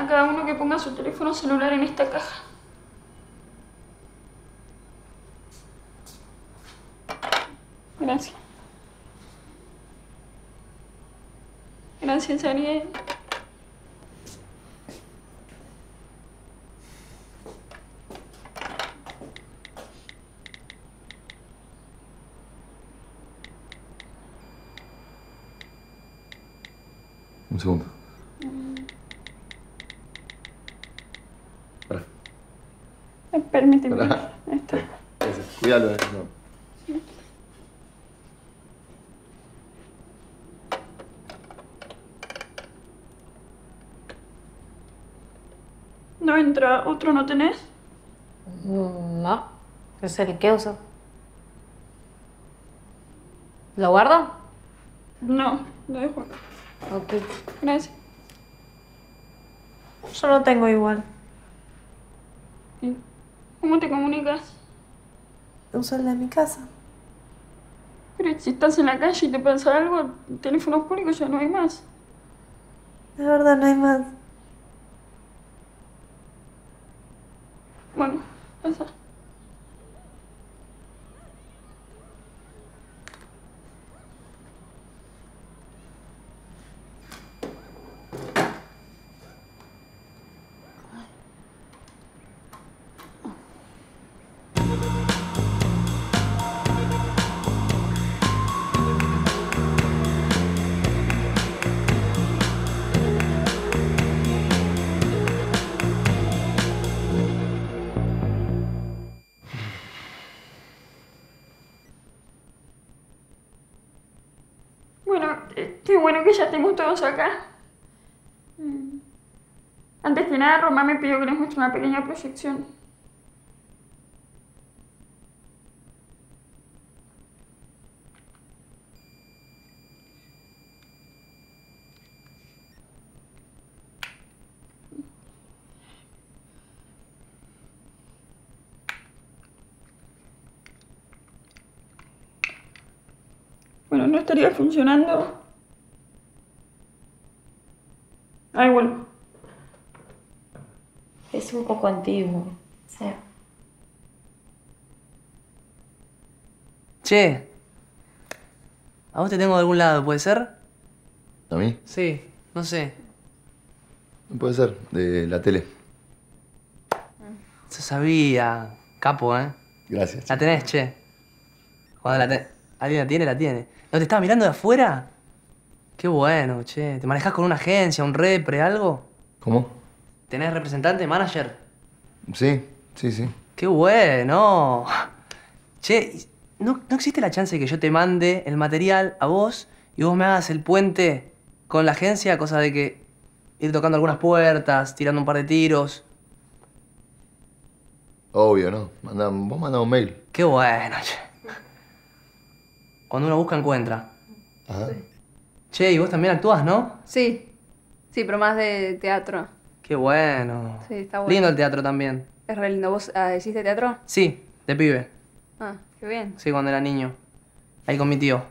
Speaker 3: a cada uno que ponga su teléfono celular en esta caja.
Speaker 2: Gracias. Gracias, Ariel.
Speaker 3: permíteme. esto.
Speaker 2: Eh, no.
Speaker 3: No entra. ¿Otro no tenés?
Speaker 1: Mm, no. Es el que uso.
Speaker 3: ¿Lo guardo? No, lo dejo. Ok. Gracias. Yo no tengo igual. ¿Cómo te comunicas? Uso la de mi casa. Pero si estás en la calle y te pasa algo, teléfonos públicos ya no hay más. De verdad, no hay más. Bueno,
Speaker 1: todos acá mm. Antes que nada, Roma me pidió que les muestre una pequeña proyección. Bueno, no estaría funcionando Ah,
Speaker 3: es un poco antiguo. Sí. Che, a vos te tengo de algún lado, ¿puede ser? ¿A mí? Sí, no sé. Puede ser, de la tele. Se sabía, capo, ¿eh? Gracias. La tenés, che. Cuando la ten... ¿Alguien la tiene? La tiene. ¿No te estaba mirando de afuera? Qué bueno, che. ¿Te manejas con una agencia, un repre, algo? ¿Cómo? ¿Tenés representante, manager? Sí, sí, sí. Qué bueno. Che, ¿no, existe la chance de que yo te mande el material a vos y vos me hagas el puente con la agencia? Cosa de que ir tocando algunas puertas, tirando un par de tiros. Obvio, ¿no? vos mandá un mail. Qué bueno, che. Cuando uno busca, encuentra. Ajá. Che, y vos también actúas, ¿no? Sí. Sí, pero más de teatro. Qué bueno. Sí, está bueno. Lindo el teatro también. Es re lindo. ¿Vos ah, hiciste teatro? Sí, de pibe. Ah, qué bien. Sí, cuando era niño. Ahí con mi tío.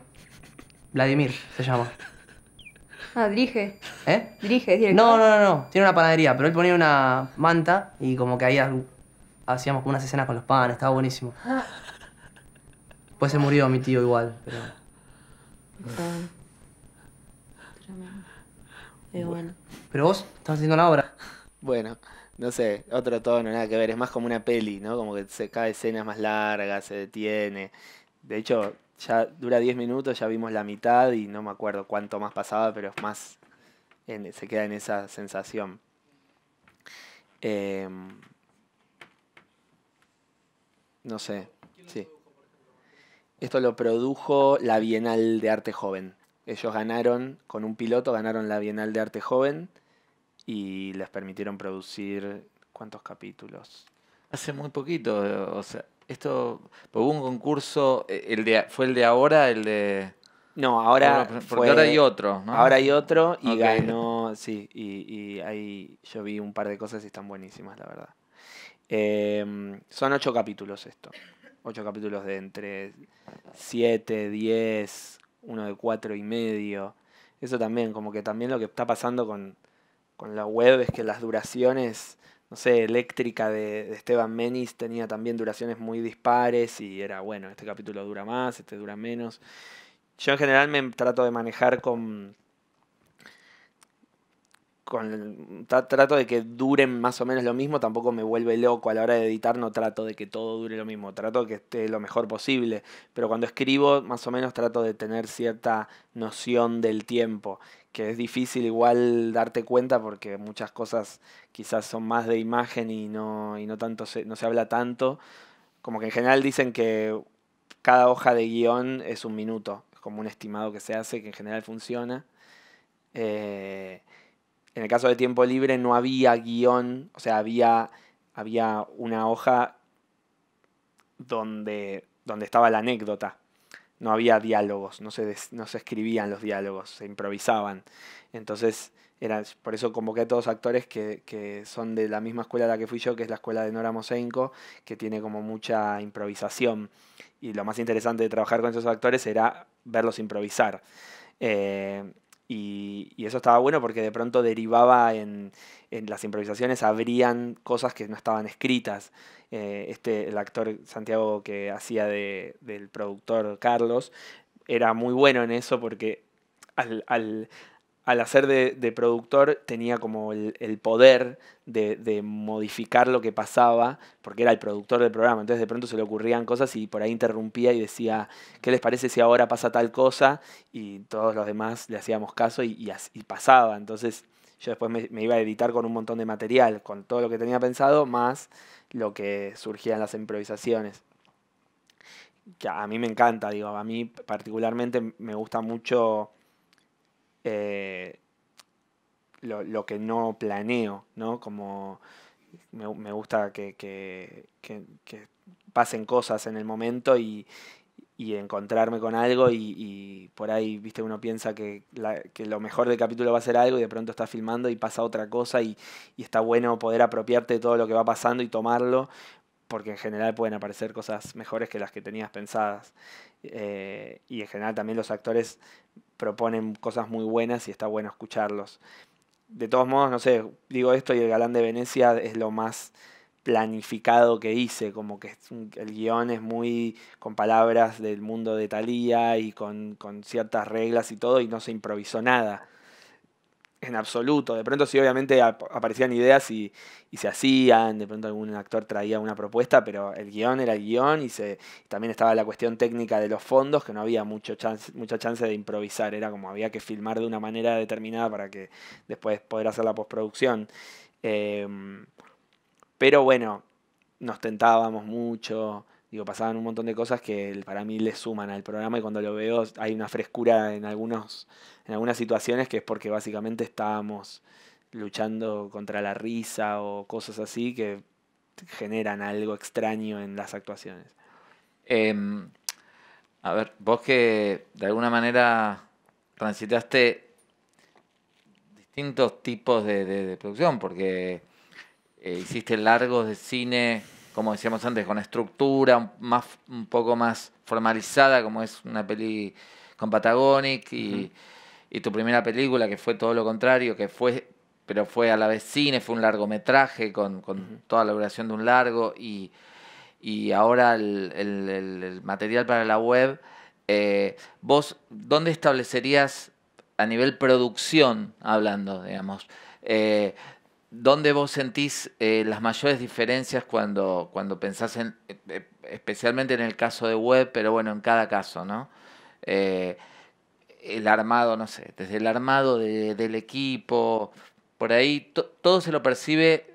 Speaker 3: Vladimir se llama. Ah, dirige. ¿Eh? Dirige, dirige. No, no, no, no. Tiene una panadería, pero él ponía una manta y como que ahí hacíamos como unas escenas con los panes, estaba buenísimo. Ah. Después se murió mi tío igual, pero.
Speaker 2: Ah. Eh, pero vos estás haciendo la obra. Bueno, no sé, otro tono, nada que ver. Es más como una peli, ¿no? Como que se, cada escena es más larga, se detiene. De hecho, ya dura 10 minutos, ya vimos la mitad y no me acuerdo cuánto más pasaba, pero es más. se queda en esa sensación. Em, no sé, sí. Esto lo produjo la Bienal de Arte Joven. Ellos ganaron, con un piloto, ganaron la Bienal de Arte Joven
Speaker 1: y les permitieron producir cuántos capítulos. Hace muy poquito, o sea, esto hubo un concurso, eh, el de fue el de ahora, el de
Speaker 2: no, ahora porque ahora hay otro, Ahora hay otro y
Speaker 1: ganó, sí,
Speaker 2: y, ahí yo vi un par de cosas y están buenísimas, la verdad. Em, son ocho capítulos esto, ocho capítulos de entre siete, diez, uno de cuatro y medio. Eso también, como que también lo que está pasando con, con la web es que las duraciones, no sé, eléctrica de, de, Esteban Menis tenía también duraciones muy dispares y era, bueno, este capítulo dura más, este dura menos. Yo en general me trato de manejar con, con trato de que duren más o menos lo mismo, tampoco me vuelve loco a la hora de editar, no trato de que todo dure lo mismo, trato de que esté lo mejor posible, pero cuando escribo más o menos trato de tener cierta noción del tiempo, que es difícil igual darte cuenta porque muchas cosas quizás son más de imagen y no, no tanto se, no se habla tanto, como que en general dicen que cada hoja de guión es un minuto, es como un estimado que se hace, que en general funciona. Eh, en el caso de tiempo libre no había guión, o sea, había, había una hoja donde, donde estaba la anécdota. No había diálogos, no se, no se escribían los diálogos, se improvisaban. Entonces, era, por eso convoqué a todos actores que, que, son de la misma escuela a la que fui yo, que es la escuela de Nora Mosenko, que tiene como mucha improvisación. Y lo más interesante de trabajar con esos actores era verlos improvisar. Eh, y, eso estaba bueno porque de pronto derivaba en, en las improvisaciones, abrían cosas que no estaban escritas. Eh, este, el actor Santiago que hacía del productor Carlos era muy bueno en eso porque al, al hacer de, productor tenía como el, poder de, modificar lo que pasaba, porque era el productor del programa, entonces de pronto se le ocurrían cosas y por ahí interrumpía y decía, ¿qué les parece si ahora pasa tal cosa? Y todos los demás le hacíamos caso y, pasaba, entonces yo después me, iba a editar con un montón de material, con todo lo que tenía pensado, más lo que surgía en las improvisaciones. a mí me encanta, digo, a mí particularmente me gusta mucho eh, lo, que no planeo, ¿no? Como me, gusta que, pasen cosas en el momento y, y encontrarme con algo y, por ahí, viste, uno piensa que, que lo mejor del capítulo va a ser algo y de pronto está filmando y pasa otra cosa y, y está bueno poder apropiarte de todo lo que va pasando y tomarlo porque en general pueden aparecer cosas mejores que las que tenías pensadas. Eh, y en general también los actores proponen cosas muy buenas y está bueno escucharlos. De todos modos, no sé, digo esto y el galán de Venecia es lo más planificado que hice, como que el guión es muy con palabras del mundo de Thalía y con, con ciertas reglas y todo, y no se improvisó nada en absoluto. De pronto sí, obviamente aparecían ideas y, se hacían, de pronto algún actor traía una propuesta, pero el guión era el guión y, se, también estaba la cuestión técnica de los fondos, que no había mucho mucha chance de improvisar, era como había que filmar de una manera determinada para que después poder hacer la postproducción. Em, pero bueno, nos tentábamos mucho, Digo, pasaban un montón de cosas que para mí le suman al programa y cuando lo veo hay una frescura en, algunos, en algunas situaciones que es porque básicamente estábamos luchando contra la risa o cosas así que generan algo extraño
Speaker 1: en las actuaciones. Em, a ver, vos que de alguna manera transitaste distintos tipos de, producción, porque eh, hiciste largos de cine como decíamos antes, con estructura más, un poco más formalizada, como es una peli con Patagonic y, tu primera película, que fue todo lo contrario, que fue, pero fue a la vez cine, fue un largometraje con, toda la duración de un largo y, ahora el, material para la web. Eh, ¿Vos dónde establecerías a nivel producción, hablando, digamos, eh, ¿Dónde vos sentís eh, las mayores diferencias cuando, cuando pensás en, eh, especialmente en el caso de web, pero bueno, en cada caso, ¿no? Eh, el armado, no sé, desde el armado del equipo, por ahí todo se lo percibe,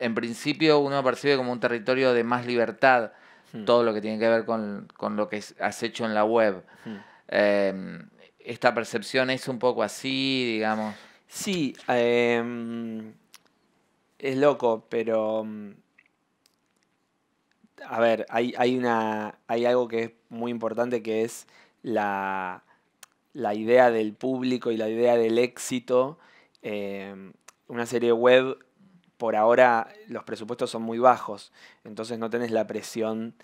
Speaker 1: en principio uno percibe como un territorio de más libertad, hmm. todo lo que tiene que ver con, lo que has hecho en la web. Hmm. Em, esta percepción es un poco así, digamos. Sí, em, es loco, pero... Mm,
Speaker 2: a ver, hay, hay, algo que es muy importante que es la, idea del público y la idea del éxito. Em, una serie web, por ahora los presupuestos son muy bajos, entonces no tenés la presión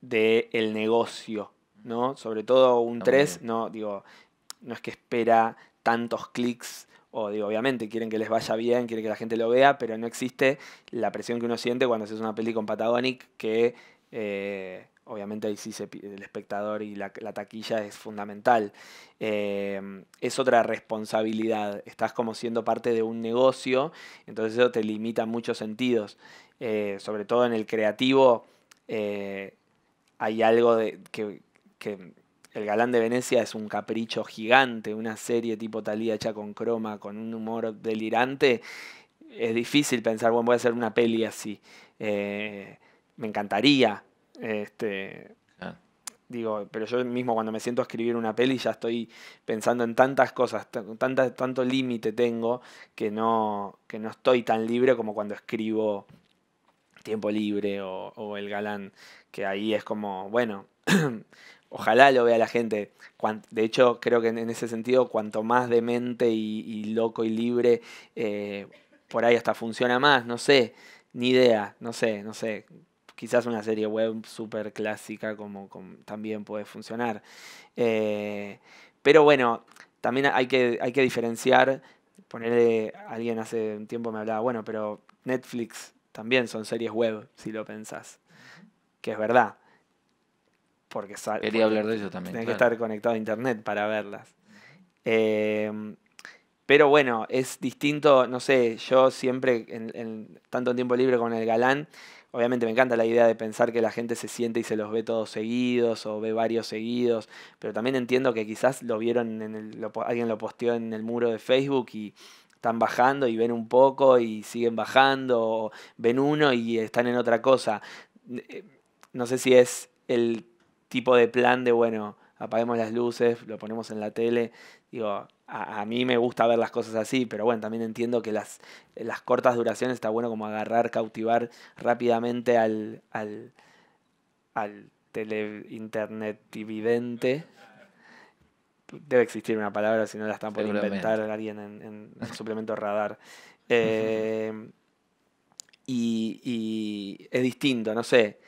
Speaker 2: del el negocio, ¿no? Sobre todo un 3, no, digo, no es que espera tantos clics o digo, obviamente quieren que les vaya bien, quieren que la gente lo vea, pero no existe la presión que uno siente cuando haces una peli con Patagonic, que eh, obviamente ahí sí el espectador y la, taquilla es fundamental. Eh, es otra responsabilidad, estás como siendo parte de un negocio, entonces eso te limita en muchos sentidos, eh, sobre todo en el creativo. hay algo de, que el Galán de Venecia es un capricho gigante, una serie tipo Talía hecha con croma, con un humor delirante. Es difícil pensar, bueno, voy a hacer una peli así. Eh, me encantaría. Este, Digo, pero yo mismo cuando me siento a escribir una peli ya estoy pensando en tantas cosas, tanto límite tengo que no, que no estoy tan libre como cuando escribo Tiempo Libre o, o El Galán, que ahí es como, bueno, ojalá lo vea la gente. De hecho, creo que en ese sentido, cuanto más demente y, y loco y libre, eh, por ahí hasta funciona más, no sé, ni idea, no sé, no sé. Quizás una serie web súper clásica como, también puede funcionar. Eh, pero bueno, también hay que, hay que diferenciar, ponerle, alguien hace un tiempo me hablaba, bueno, pero Netflix también son series web, si lo pensás, que es verdad porque sal, Quería que estar conectado a internet para verlas. Em, pero bueno, es distinto, no sé, yo siempre, tanto en tiempo libre con el galán, obviamente me encanta la idea de pensar que la gente se siente y se los ve todos seguidos o ve varios seguidos, pero también entiendo que quizás lo vieron, en alguien lo posteó en el muro de Facebook y están bajando y ven un poco y siguen bajando, o ven uno y están en otra cosa. Eh, no sé si es el tipo de plan de, bueno, apaguemos las luces, lo ponemos en la tele. Digo, a, mí me gusta ver las cosas así, pero bueno, también entiendo que las, las cortas duraciones está bueno como agarrar, cautivar rápidamente al, al, al tele internet Debe existir una palabra, si no la están por inventar alguien en, el suplemento radar. Eh, y es distinto, no sé.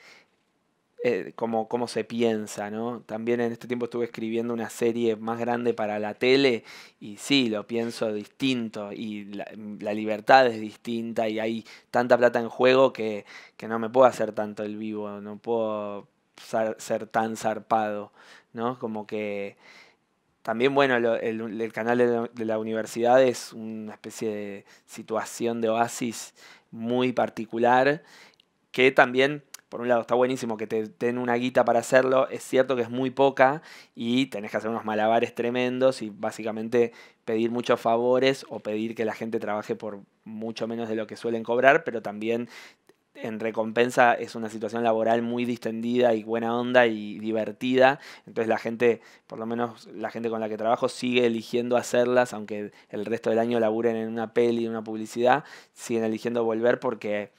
Speaker 2: Eh, como cómo, se piensa, ¿no? También en este tiempo estuve escribiendo una serie más grande para la tele y sí, lo pienso distinto y la, libertad es distinta y hay tanta plata en juego que, no me puedo hacer tanto el vivo, no puedo ser, tan zarpado, ¿no? Como que también, bueno, el, canal de la universidad es una especie de situación de oasis muy particular que también por un lado está buenísimo que te den una guita para hacerlo, es cierto que es muy poca y tenés que hacer unos malabares tremendos y básicamente pedir muchos favores o pedir que la gente trabaje por mucho menos de lo que suelen cobrar, pero también en recompensa es una situación laboral muy distendida y buena onda y divertida. Entonces la gente, por lo menos la gente con la que trabajo, sigue eligiendo hacerlas, aunque el resto del año laburen en una peli, en una publicidad, siguen eligiendo volver porque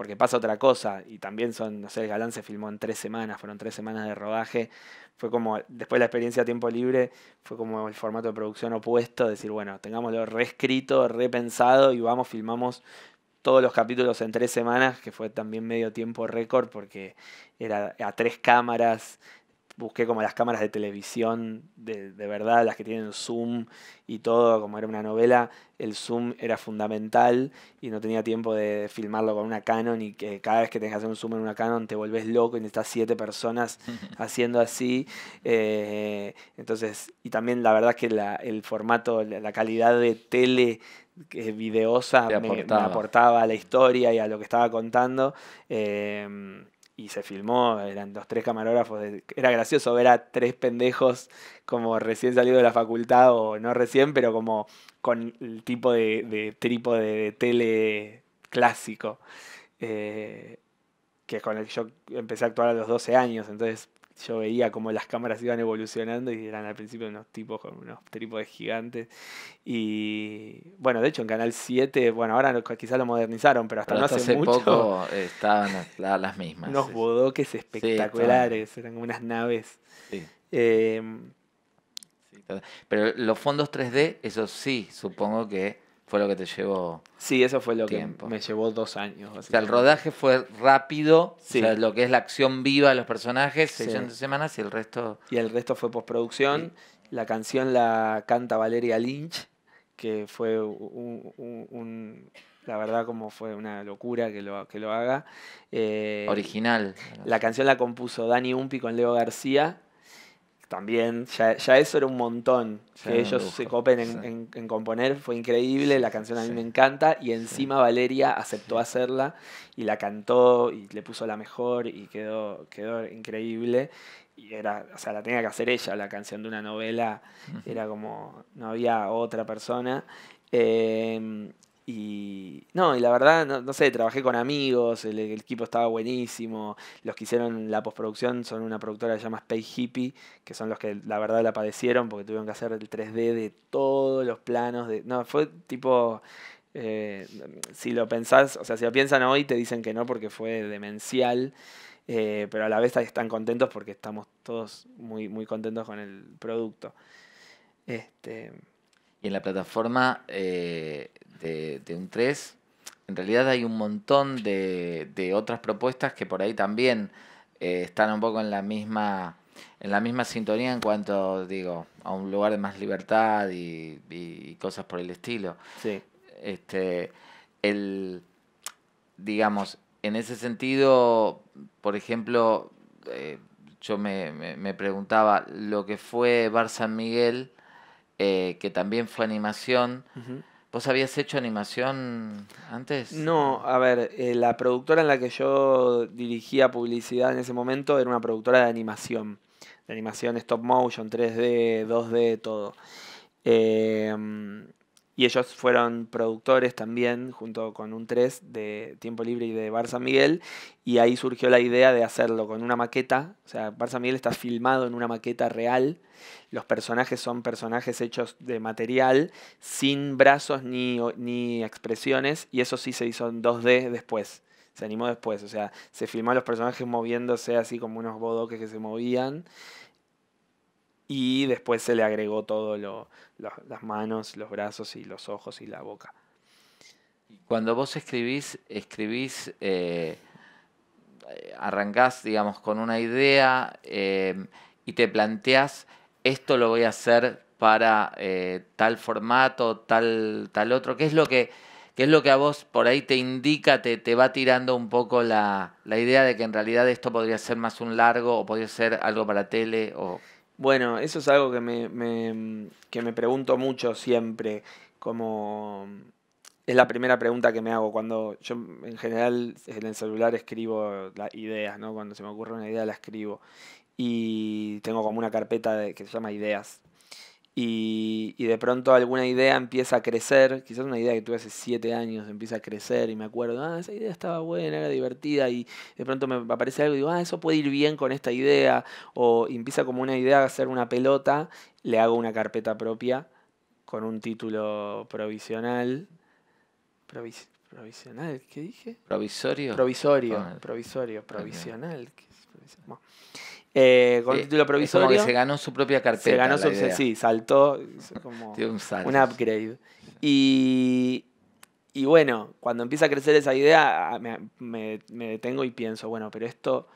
Speaker 2: porque pasa otra cosa, y también son, no sé, el galán se filmó en tres semanas, fueron tres semanas de rodaje, fue como, después de la experiencia a tiempo libre, fue como el formato de producción opuesto, decir, bueno, tengámoslo reescrito, repensado, y vamos, filmamos todos los capítulos en tres semanas, que fue también medio tiempo récord, porque era a tres cámaras, busqué como las cámaras de televisión de, verdad, las que tienen zoom y todo, como era una novela, el zoom era fundamental y no tenía tiempo de filmarlo con una Canon y que cada vez que tengas que hacer un zoom en una Canon te volvés loco y necesitas siete personas haciendo así. Eh, entonces, y también la verdad es que el formato, la calidad de tele que videosa Me, aportaba. a la historia y a lo que estaba contando. Eh, y se filmó, eran los tres camarógrafos, era gracioso ver a tres pendejos como recién salido de la facultad, o no recién, pero como con el tipo de, de de tele clásico, eh, que con el que yo empecé a actuar a los 12 años, entonces yo veía como las cámaras iban evolucionando y eran al principio unos tipos con unos trípodes gigantes. Y bueno, de hecho en Canal 7, bueno, ahora quizás lo modernizaron, pero hasta no hace, mucho. poco
Speaker 1: estaban las mismas. Unos
Speaker 2: bodoques espectaculares, eran unas naves. Eh,
Speaker 1: pero los fondos 3D, eso sí, supongo que fue lo que te llevó. Sí, eso fue lo que me llevó dos años. O sea, el rodaje fue rápido, lo que es la acción viva de los personajes, seis semanas y el resto. Y el resto fue postproducción.
Speaker 2: La canción la canta Valeria Lynch, que fue un, la verdad como fue una locura que lo, que lo haga. Eh, Original. La canción la compuso Dani Umpi con Leo García también, ya, eso era un montón. que ellos se copen en, componer fue increíble, la canción a mí me encanta y encima Valeria aceptó hacerla y la cantó y le puso la mejor y quedó, quedó increíble. Y era, o sea, la tenía que hacer ella, la canción de una novela, era como, no había otra persona. Eh, y no, y la verdad, no, sé, trabajé con amigos, el, equipo estaba buenísimo, los que hicieron la postproducción son una productora que se llama Space Hippie, que son los que la verdad la padecieron porque tuvieron que hacer el 3D de todos los planos. De, no, fue tipo, eh, si lo pensás, o sea, si lo piensan hoy te dicen que no porque fue demencial. Eh, pero a la vez están contentos porque estamos todos muy, muy contentos con el producto. Este,
Speaker 1: y en la plataforma eh, de, un 3, en realidad hay un montón de, otras propuestas que por ahí también eh, están un poco en la misma en la misma sintonía en cuanto, digo, a un lugar de más libertad y, cosas por el estilo. Sí. Este, digamos, en ese sentido, por ejemplo, eh, yo me, preguntaba, lo que fue Bar San Miguel eh, que también fue animación. ¿Vos habías hecho animación antes?
Speaker 2: No, a ver, eh, la productora en la que yo dirigía publicidad en ese momento era una productora de animación. De animación stop motion, 3D, 2D, todo. Eh, y ellos fueron productores también, junto con un 3 de Tiempo Libre y de Bar Miguel. Y ahí surgió la idea de hacerlo con una maqueta. O sea, Bar Miguel está filmado en una maqueta real. Los personajes son personajes hechos de material, sin brazos ni, ni expresiones. Y eso sí se hizo en 2D después. Se animó después. O sea, se a los personajes moviéndose así como unos bodoques que se movían y después se le agregó todo lo, las manos, los brazos y los ojos y la boca.
Speaker 1: Cuando vos escribís, escribís, eh, arrancás, digamos, con una idea eh, y te planteás, esto lo voy a hacer para eh, tal formato, tal, tal otro, ¿qué es lo que... es lo que a vos por ahí te indica, te, te va tirando un poco la, la idea de que en realidad esto podría ser más un largo o podría ser algo para tele? O... Bueno, eso es algo que
Speaker 2: me, que me pregunto mucho siempre, como es la primera pregunta que me hago cuando yo en general en el celular escribo las ideas, ¿no? Cuando se me ocurre una idea la escribo y tengo como una carpeta que se llama ideas y, de pronto alguna idea empieza a crecer, quizás una idea que tuve hace siete años empieza a crecer y me acuerdo, ah, esa idea estaba buena, era divertida y de pronto me aparece algo y digo, ah, eso puede ir bien con esta idea o empieza como una idea a hacer una pelota, le hago una carpeta propia con un título provisional. ¿Provisional? ¿Qué dije? Provisorio. Provisorio, provisorio, provisional. ¿Qué es con título provisional que se ganó su propia cartera Se ganó su. Sí, saltó. Como un, upgrade. Y, y bueno, cuando empieza a crecer esa idea, ah, me, detengo y pienso, bueno, pero esto,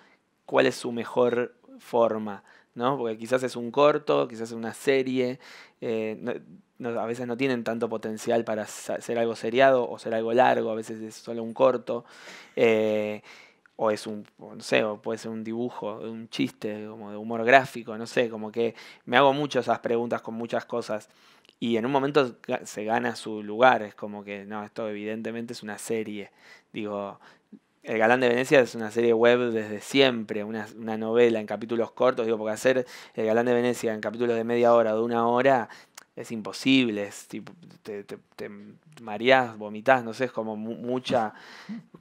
Speaker 2: ¿cuál es su mejor forma? ¿No? Porque quizás es un corto, quizás es una serie, eh, a veces no tienen tanto potencial para ser algo seriado o ser algo largo, a veces es solo un corto. Eh, o es un, no sé, o puede ser un dibujo, un chiste, como de humor gráfico, no sé, como que me hago muchas esas preguntas con muchas cosas y en un momento se gana su lugar, es como que, no, esto evidentemente es una serie, digo, El Galán de Venecia es una serie web desde siempre, una, una novela en capítulos cortos, digo, porque hacer El Galán de Venecia en capítulos de media hora o de una hora es imposible, tipo, te, te, te mareás, vomitas, no sé, es como mucha,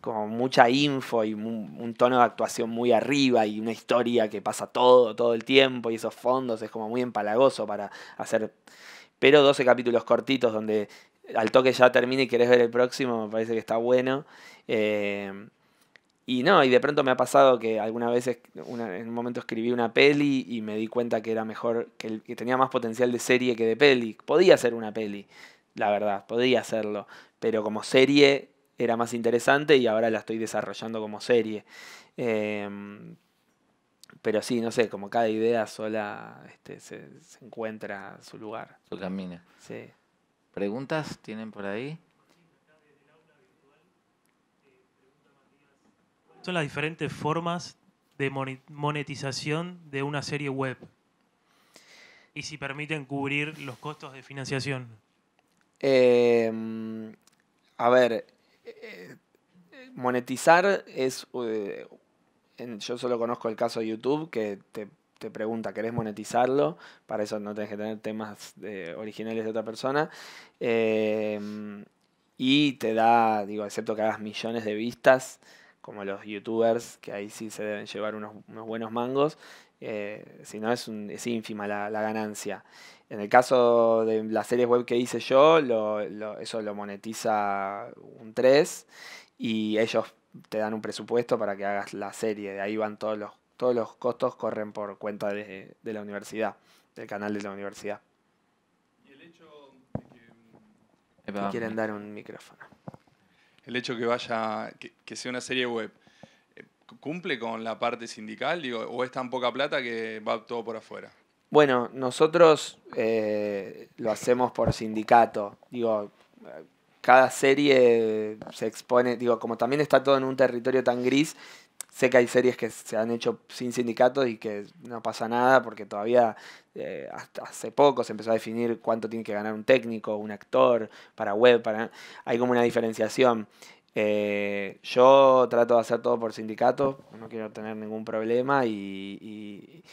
Speaker 2: como mucha info y un tono de actuación muy arriba y una historia que pasa todo, todo el tiempo y esos fondos, es como muy empalagoso para hacer, pero 12 capítulos cortitos donde al toque ya termina y querés ver el próximo, me parece que está bueno. Eh, y no, y de pronto me ha pasado que algunas vez en un momento escribí una peli y me di cuenta que era mejor, que, tenía más potencial de serie que de peli. Podía ser una peli, la verdad, podía hacerlo. Pero como serie era más interesante y ahora la estoy desarrollando como serie. Em, pero sí, no sé, como cada idea sola este, se,
Speaker 1: encuentra su lugar. Su camino. Sí. ¿Preguntas tienen por ahí? las diferentes formas
Speaker 3: de monetización de una serie web? Y si permiten cubrir los costos de financiación.
Speaker 2: Em, a ver, eh, eh, monetizar es... Eh, yo solo conozco el caso de YouTube, que te, te, pregunta, ¿querés monetizarlo? Para eso no tenés que tener temas originales de otra persona. Em, y te da, digo, excepto que hagas millones de vistas, como los youtubers, que ahí sí se deben llevar unos, buenos mangos, eh, si no es, es ínfima la, ganancia. En el caso de las series web que hice yo, eso lo monetiza un 3 y ellos te dan un presupuesto para que hagas la serie, de ahí van todos los, todos los costos, corren por cuenta de, la universidad, del canal de la universidad. Y el hecho de que... quieren dar un micrófono el hecho que vaya, que, sea una serie web, eh, ¿cumple con la parte sindical? Digo, ¿O es tan poca plata que va todo por afuera? Bueno, nosotros eh, lo hacemos por sindicato. Digo, cada serie se expone, digo, como también está todo en un territorio tan gris, Sé que hay series que se han hecho sin sindicatos y que no pasa nada porque todavía eh, hace poco se empezó a definir cuánto tiene que ganar un técnico, un actor, para web, para... Hay como una diferenciación. Eh, yo trato de hacer todo por sindicatos, no quiero tener ningún problema y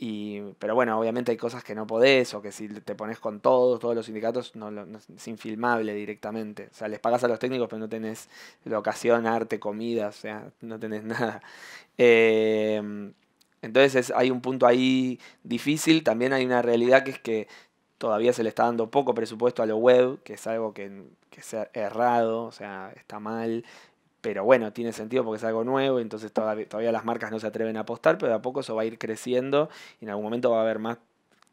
Speaker 2: y, pero bueno, obviamente hay cosas que no podés o que si te pones con todos, todos los sindicatos, no, es infilmable directamente. O sea, les pagas a los técnicos, pero no tenés locación, arte, comida, o sea, no tenés nada. Eh, entonces hay un punto ahí difícil. También hay una realidad que es que todavía se le está dando poco presupuesto a lo web, que es algo que, que es errado, o sea, está mal. Pero bueno, tiene sentido porque es algo nuevo, entonces todavía, las marcas no se atreven a apostar, pero a poco eso va a ir creciendo y en algún momento va a haber más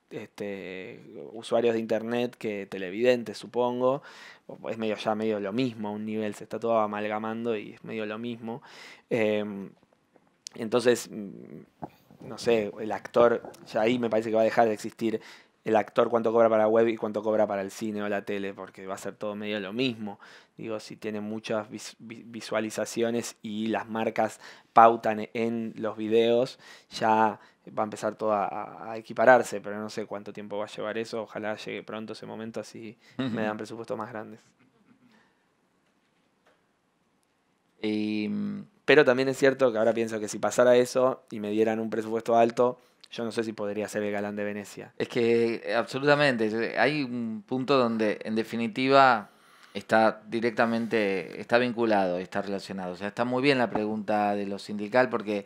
Speaker 2: este, usuarios de internet que televidentes, supongo. Pues, es medio ya medio lo mismo, a un nivel se está todo amalgamando y es medio lo mismo. Em, entonces, mm, no sé, el actor, ya ahí me parece que va a dejar de existir el actor cuánto cobra para la web y cuánto cobra para el cine o la tele, porque va a ser todo medio lo mismo. Digo, si tiene muchas visualizaciones y las marcas pautan en los videos, ya va a empezar todo a, equipararse, pero no sé cuánto tiempo va a llevar eso. Ojalá llegue pronto ese momento, así me dan presupuestos más grandes.
Speaker 1: Em, pero
Speaker 2: también es cierto que ahora pienso que si pasara eso y me dieran un presupuesto alto, yo no sé si podría ser el galán de Venecia.
Speaker 1: Es que eh, absolutamente, eh, hay un punto donde en definitiva está directamente, está vinculado, está relacionado. O sea, está muy bien la pregunta de lo sindical porque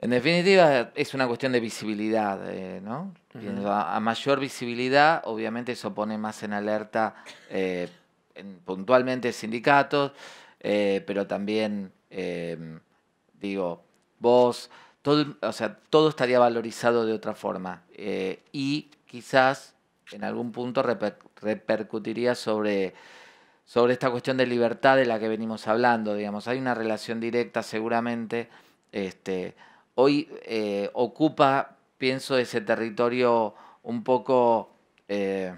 Speaker 1: en definitiva es una cuestión de visibilidad, eh, ¿no? a, mayor visibilidad, obviamente eso pone más en alerta puntualmente sindicatos, pero también, digo, vos todo, o sea, todo estaría valorizado de otra forma eh, y quizás en algún punto repercutiría sobre, sobre esta cuestión de libertad de la que venimos hablando, digamos, hay una relación directa seguramente, este, hoy eh, ocupa, pienso, ese territorio un poco... Eh,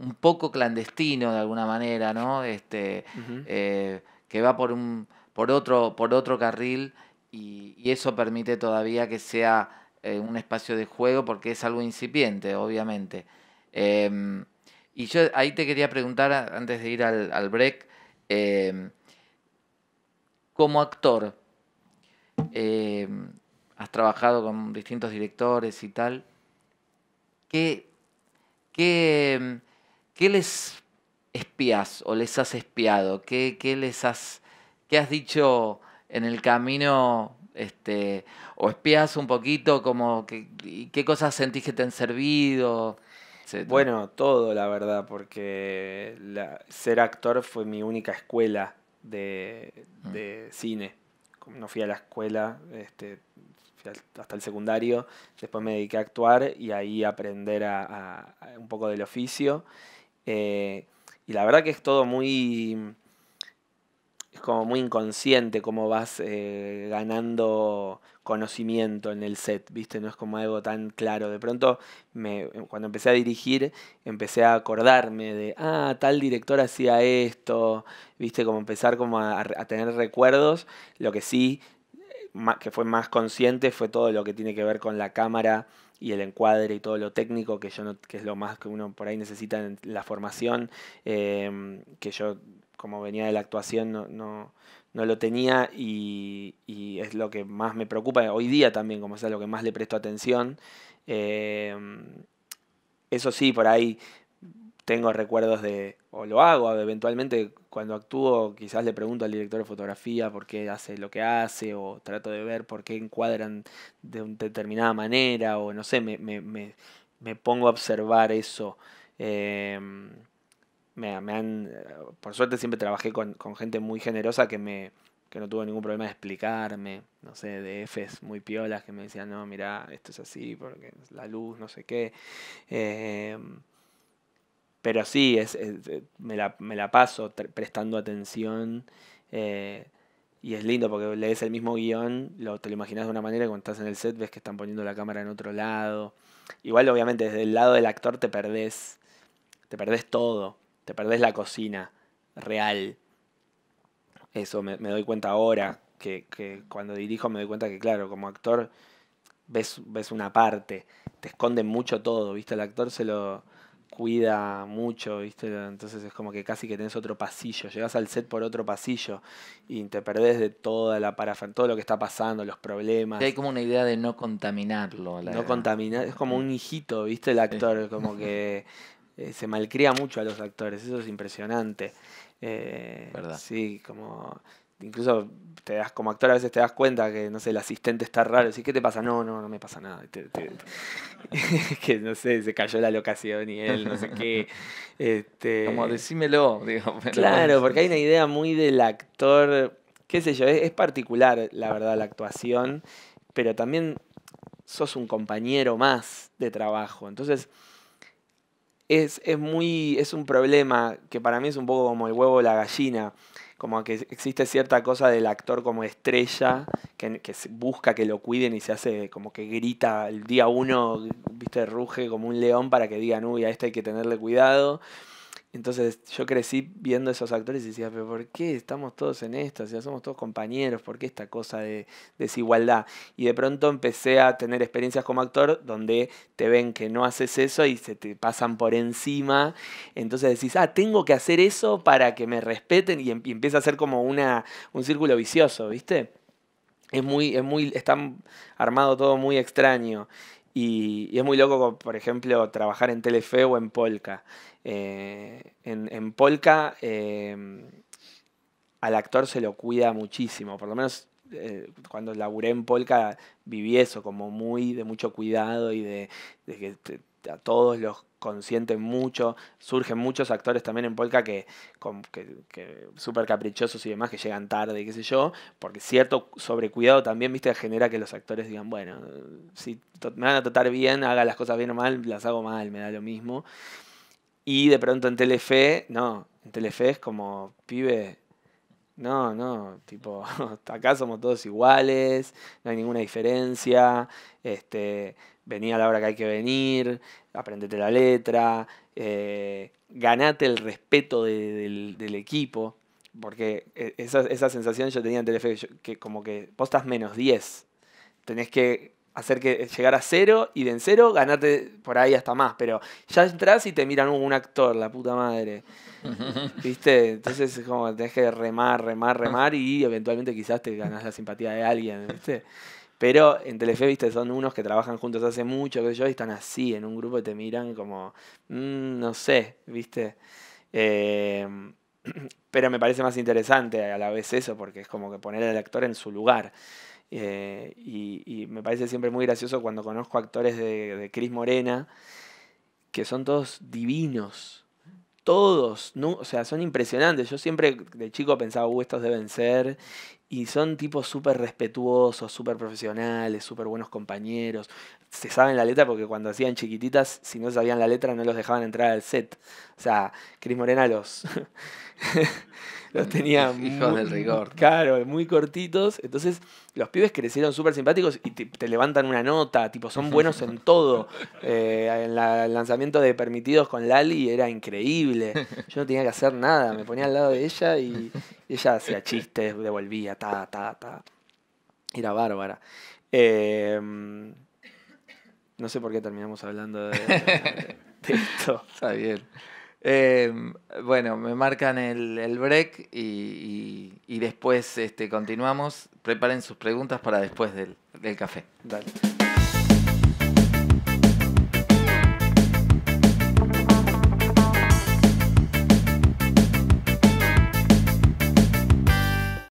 Speaker 1: un poco clandestino de alguna manera, ¿no? Este, que va por un, por otro, por otro carril y, eso permite todavía que sea eh, un espacio de juego porque es algo incipiente, obviamente. Em, y yo ahí te quería preguntar, antes de ir al, break, em, como actor, em, has trabajado con distintos directores y tal, ¿qué, les espías o les has espiado? ¿Qué, qué les has, qué has dicho? en el camino este, o espías un poquito como que, qué cosas sentís que te han servido? Bueno, todo la verdad, porque ser
Speaker 2: actor fue mi única escuela de, mm. de cine. No fui a la escuela este, hasta el secundario, después me dediqué a actuar y ahí aprender a, un poco del oficio. Eh, y la verdad que es todo muy como muy inconsciente cómo vas eh, ganando conocimiento en el set, ¿viste? No es como algo tan claro. De pronto, me, cuando empecé a dirigir, empecé a acordarme de, ah, tal director hacía esto, ¿viste? Como empezar como a, tener recuerdos. Lo que sí, que fue más consciente, fue todo lo que tiene que ver con la cámara y el encuadre y todo lo técnico que yo no, que es lo más que uno por ahí necesita en la formación eh, que yo como venía de la actuación, no, lo tenía y, es lo que más me preocupa hoy día también, como sea lo que más le presto atención. Eh, eso sí, por ahí tengo recuerdos de, o lo hago, eventualmente cuando actúo quizás le pregunto al director de fotografía por qué hace lo que hace, o trato de ver por qué encuadran de una determinada manera, o no sé, me, pongo a observar eso. Eh, me, han, eh, por suerte siempre trabajé con, gente muy generosa que me, que no tuvo ningún problema de explicarme, no sé, de Fs muy piolas que me decían, no, mira, esto es así, porque la luz, no sé qué. Em, pero sí, es, eh, me, la, paso prestando atención eh, y es lindo porque lees el mismo guión, lo, te lo imaginas de una manera y cuando estás en el set ves que están poniendo la cámara en otro lado. Igual obviamente desde el lado del actor te perdés, te perdés todo, te perdés la cocina real. Eso me, doy cuenta ahora, que, cuando dirijo me doy cuenta que, claro, como actor ves, ves una parte, te esconde mucho todo, ¿viste? El actor se lo cuida mucho, ¿viste? Entonces es como que casi que tenés otro pasillo, llegas al set por otro pasillo y te perdés de toda la parafernalia, todo lo que está pasando, los problemas. hay como
Speaker 1: una idea de no contaminarlo. no contaminar,
Speaker 2: es como un hijito, ¿viste? El actor, como que eh, se malcría mucho a los actores, eso es impresionante. Eh, sí, como incluso te das como actor a veces te das cuenta que no sé el asistente está raro decís qué te pasa no no no me pasa nada que no sé se cayó la locación y él no sé qué este, como decímelo claro porque hay una idea muy del actor qué sé yo es particular la verdad la actuación pero también sos un compañero más de trabajo entonces es, es, muy, es un problema que para mí es un poco como el huevo o la gallina, como que existe cierta cosa del actor como estrella que, que busca que lo cuiden y se hace como que grita el día uno, viste, ruge como un león para que digan, uy, a este hay que tenerle cuidado. Entonces yo crecí viendo esos actores y decía, pero ¿por qué estamos todos en esto? O sea, somos todos compañeros, ¿por qué esta cosa de desigualdad? Y de pronto empecé a tener experiencias como actor donde te ven que no haces eso y se te pasan por encima. Entonces decís, ah, tengo que hacer eso para que me respeten y, em-, empieza a ser como una, un círculo vicioso, ¿viste? Es muy, es muy, está armado todo muy extraño. Y, es muy loco, por ejemplo, trabajar en Telefe o en Polka. Eh, en, Polka em, al actor se lo cuida muchísimo, por lo menos eh, cuando laburé en Polka viví eso, como muy de mucho cuidado y de, que a todos los consciente mucho. Surgen muchos actores también en Polka que, súper caprichosos y demás, que llegan tarde, y qué sé yo, porque cierto sobrecuidado también, viste, genera que los actores digan, bueno, si me van a tratar bien, haga las cosas bien o mal, las hago mal, me da lo mismo. Y de pronto en Telefe, no, en Telefe es como, pibe, no, no, tipo, acá somos todos iguales, no hay ninguna diferencia, este, vení a la hora que hay que venir, aprendete la letra, eh, ganate el respeto del, equipo, porque e, esa, esa sensación yo tenía en Telefe, que como que vos estás menos 10, tenés que hacer que llegar a cero y de en cero ganarte por ahí hasta más, pero ya entras y te miran uh, un, actor, la puta madre. ¿Viste? Entonces es como tenés que remar, remar, remar y eventualmente quizás te ganas la simpatía de alguien, ¿viste? Pero en Telefe, viste, son unos que trabajan juntos hace mucho, que yo, y están así, en un grupo y te miran como, mm, no sé, viste. Em, pero me parece más interesante a la vez eso, porque es como que poner al actor en su lugar. Eh, y, me parece siempre muy gracioso cuando conozco actores de, Cris Morena, que son todos divinos. Todos, o sea, son impresionantes. Yo siempre de chico pensaba, uh, estos deben ser. Y son tipos súper respetuosos, súper profesionales, súper buenos compañeros. Se saben la letra porque cuando hacían chiquititas, si no sabían la letra, no los dejaban entrar al set. O sea, Cris Morena los. los Hijos del rigor. Claro, muy cortitos. Entonces, los pibes crecieron súper simpáticos y te, levantan una nota. Tipo, son buenos en todo. Eh, en el lanzamiento de Permitidos con Lali era increíble. Yo no tenía que hacer nada. Me ponía al lado de ella y ella hacía chistes, devolvía, ta, ta, ta. Era bárbara. Em, no sé por qué terminamos hablando de
Speaker 1: esto. Está bien. Em, bueno, me marcan el, el break y, y, y, después este, continuamos. Preparen sus preguntas para después del, café.